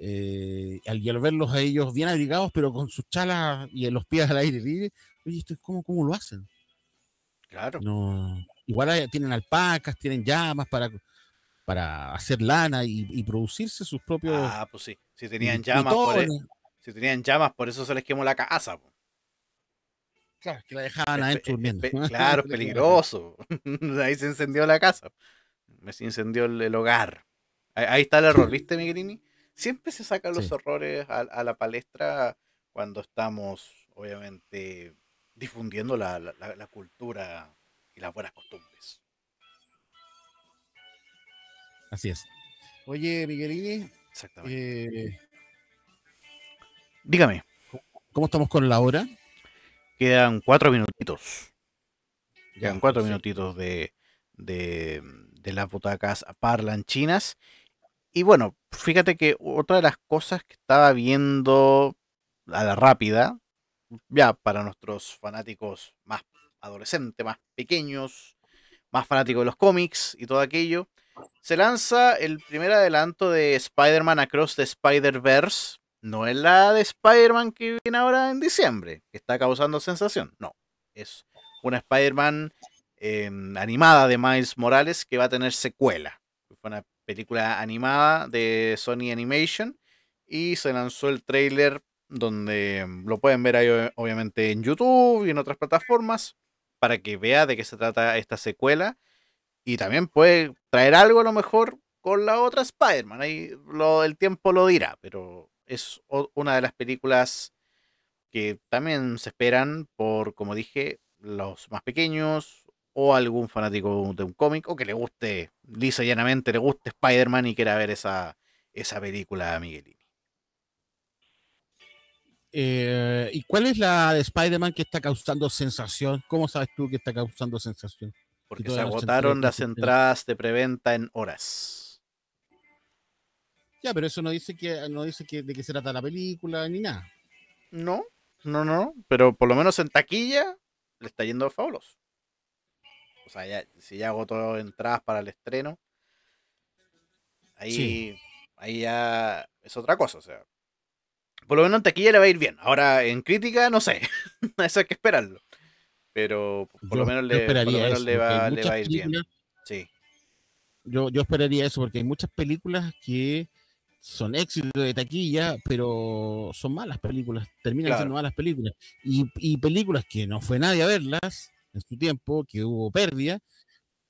Eh, al, verlos a ellos bien abrigados, pero con sus chalas y los pies al aire libre, oye, esto es como cómo lo hacen. Claro. No, igual tienen alpacas, tienen llamas para para hacer lana y, producirse sus propios. Ah, pues sí. Si tenían llamas, por e, si tenían llamas, por eso se les quemó la casa. Claro, Claro, que la dejaban ahí durmiendo. claro, peligroso. Ahí se encendió la casa. Se incendió el, hogar. Ahí, está el error, ¿viste, Migrini? Siempre se sacan los errores a, la palestra cuando estamos, obviamente, difundiendo la cultura y las buenas costumbres. Así es. Oye, Miguelini. Exactamente. Eh, Dígame. ¿Cómo estamos con la hora? Quedan cuatro minutitos. Quedan cuatro minutitos de, de, de, las butacas parlanchinas. Y bueno, fíjate que otra de las cosas que estaba viendo a la rápida, ya para nuestros fanáticos más adolescentes, más pequeños, más fanáticos de los cómics y todo aquello, se lanza el primer adelanto de Spider-Man Across the Spider-Verse. No es la de Spider-Man que viene ahora en diciembre, que está causando sensación. No, es una Spider-Man em, animada de Miles Morales que va a tener secuela. Fue una película animada de Sony Animation y se lanzó el trailer donde em, lo pueden ver ahí obviamente en YouTube y en otras plataformas para que vea de qué se trata esta secuela y también puede traer algo a lo mejor con la otra Spider-Man. Ahí lo, el tiempo lo dirá, pero es una de las películas que también se esperan por, como dije, los más pequeños o algún fanático de un cómic o que le guste, lisa y llanamente, le guste Spider-Man y quiera ver esa, esa película de Miguelini. Eh, ¿Y cuál es la de Spider-Man que está causando sensación? ¿Cómo sabes tú que está causando sensación? porque se agotaron las entradas de preventa en horas. Ya, pero eso no dice que no dice que de qué se trata la película ni nada. No, no, no, pero por lo menos en taquilla le está yendo fabuloso. O sea, si ya agotó entradas para el estreno, ahí, ahí ya es otra cosa. O sea, por lo menos en taquilla le va a ir bien. Ahora en crítica, no sé. Eso hay que esperarlo pero por, lo, menos le, va, a ir bien. Sí. Yo, esperaría eso, porque hay muchas películas que son éxitos de taquilla, pero son malas películas, terminan siendo malas películas. Y, películas que no fue nadie a verlas en su tiempo, que hubo pérdida,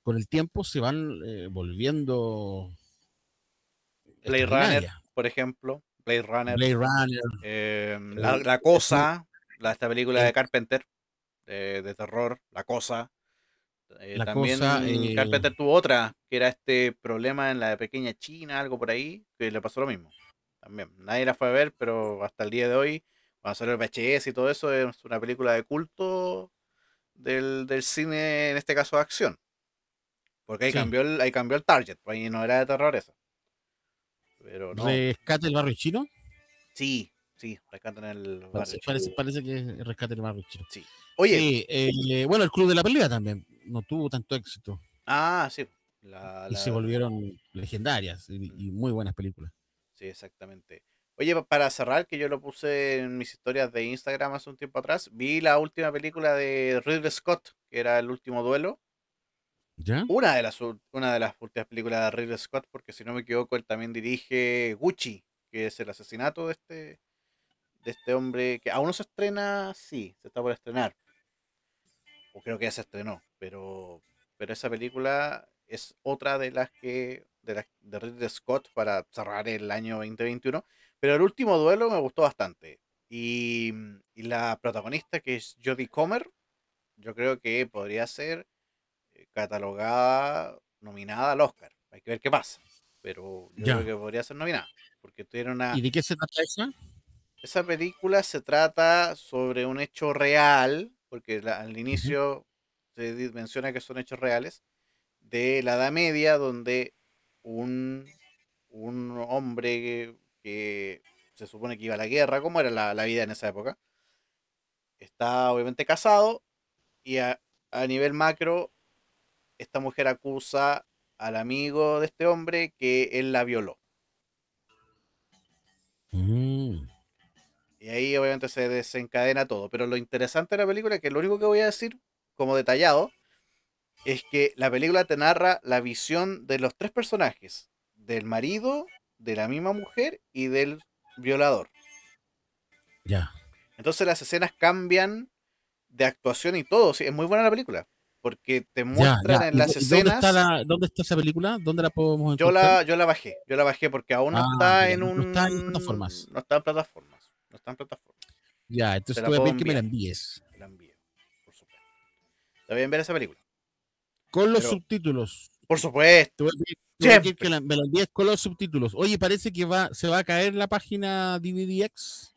con el tiempo se van eh, volviendo. Blade Runner, por ejemplo. Blade Runner. Eh, eh, la, Cosa, esta película de Carpenter. Eh, de terror, La Cosa. Eh, la también cosa, eh Carpenter tuvo otra, que era este problema en la pequeña China, algo por ahí, que le pasó lo mismo. También, nadie la fue a ver, pero hasta el día de hoy, cuando salió el VHS y todo eso, es una película de culto del, cine, en este caso de acción. Porque ahí, cambió el, cambió el target, pues ahí no era de terror eso. Pero ¿Rescate el barrio chino? Sí, Sí, rescatan el parece, parece, que rescatan el barrio Sí. Oye. bueno, el club de la pelea también no tuvo tanto éxito. Ah, sí. y se volvieron legendarias y, muy buenas películas. Sí, exactamente. Oye, para cerrar, que yo lo puse en mis historias de Instagram hace un tiempo atrás, vi la última película de Ridley Scott, que era El último duelo. ¿Ya? Una de las una de las últimas películas de Ridley Scott, porque si no me equivoco, él también dirige Gucci, que es el asesinato de este de este hombre que aún no se estrena, sí, se está por estrenar. O creo que ya se estrenó, pero, pero esa película es otra de las que de, la, de Ridley Scott para cerrar el año 2021. Pero el último duelo me gustó bastante. Y, y la protagonista, que es Jodie Comer, yo creo que podría ser eh, catalogada, nominada al Oscar. Hay que ver qué pasa. Pero yo creo que podría ser nominada. Porque una. ¿Y de qué se trata esa? Esa película se trata sobre un hecho real, porque al inicio se menciona que son hechos reales, de la Edad Media, donde un, hombre que, se supone que iba a la guerra, como era la, vida en esa época, está obviamente casado y a, nivel macro, esta mujer acusa al amigo de este hombre que él la violó. Mm. Y ahí obviamente se desencadena todo. Pero lo interesante de la película, es que lo único que voy a decir, como detallado, es que la película te narra la visión de los tres personajes. Del marido, de la misma mujer y del violador. Ya. Entonces las escenas cambian de actuación y todo. es muy buena la película. Porque te muestran en las escenas. ¿dónde está, esa película? ¿Dónde la podemos encontrar? Yo la, yo la bajé. Yo la bajé porque aún ah, no está en un. No está en No está en plataformas en plataforma. Ya, entonces tú voy a pedir que me la envíes. la por supuesto. Te voy a enviar esa película. Con los subtítulos. Por supuesto. que me la envíes con los subtítulos. Oye, parece que va, se va a caer la página DVDX.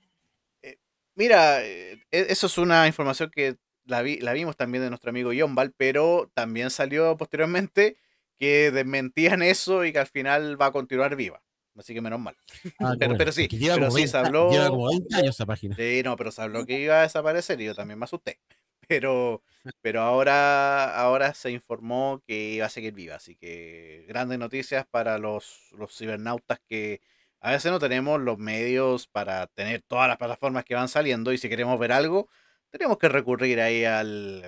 Eh, mira, eh, e, eso es una información que la, vimos también de nuestro amigo Val, pero también salió posteriormente que desmentían eso y que al final va a continuar viva. Así que menos mal. Ah, pero, sí, pero sí se habló. Lleva como 20 años esa página. Sí, no, pero se habló que iba a desaparecer y yo también me asusté. Pero, pero ahora, ahora se informó que iba a seguir viva. Así que grandes noticias para los, los cibernautas que a veces no tenemos los medios para tener todas las plataformas que van saliendo y si queremos ver algo, tenemos que recurrir ahí al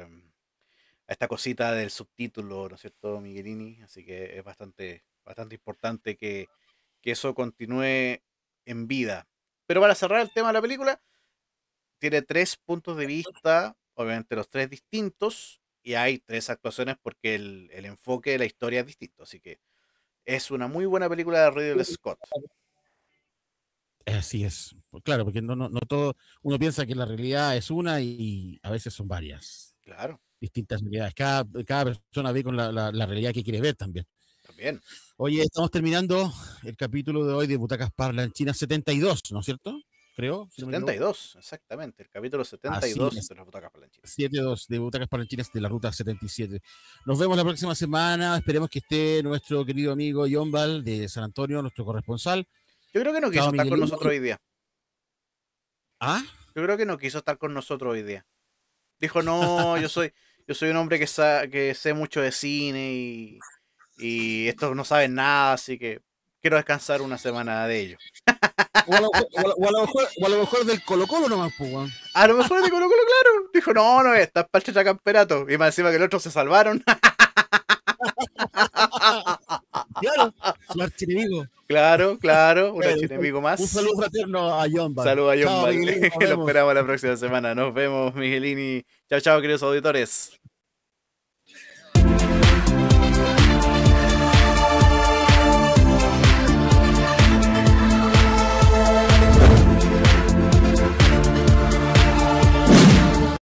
a esta cosita del subtítulo, ¿no es cierto, Miguelini? Así que es bastante, bastante importante que, que eso continúe en vida. Pero para cerrar el tema de la película, tiene tres puntos de vista, obviamente los tres distintos, y hay tres actuaciones porque el, enfoque de la historia es distinto. Así que es una muy buena película de Ridley Scott. Así es, pues claro, porque no, no, todo, uno piensa que la realidad es una y a veces son varias. Claro. Distintas realidades. Cada, persona ve con la realidad que quiere ver también. Bien. Oye, estamos terminando el capítulo de hoy de Butacas Parlanchinas 72, ¿no es cierto? Creo. 72, exactamente. El capítulo 72 de las Butacas Parlanchinas. 72 de Butacas Parlanchinas de la ruta 77. Nos vemos la próxima semana. Esperemos que esté nuestro querido amigo John de San Antonio, nuestro corresponsal. Yo creo que no quiso estar con nosotros hoy día. ¿Ah? Yo creo que no quiso estar con nosotros hoy día. Dijo, no, yo soy, yo soy un hombre que, que sé mucho de cine y y estos no saben nada, así que quiero descansar una semana de ellos. O a lo, mejor, del Colo Colo nomás, pues, A lo mejor del Colo pues, Colo, claro. Dijo, no, no, está para el Chachacamperato Y más encima que el otro se salvaron. Claro, un archienemigo. Claro, claro, un Archinemigo archienemigo más. Un saludo fraterno a John Ball. Saludo a John chao, Lo esperamos la próxima semana. Nos vemos, Miguelini. Chao, chao, queridos auditores.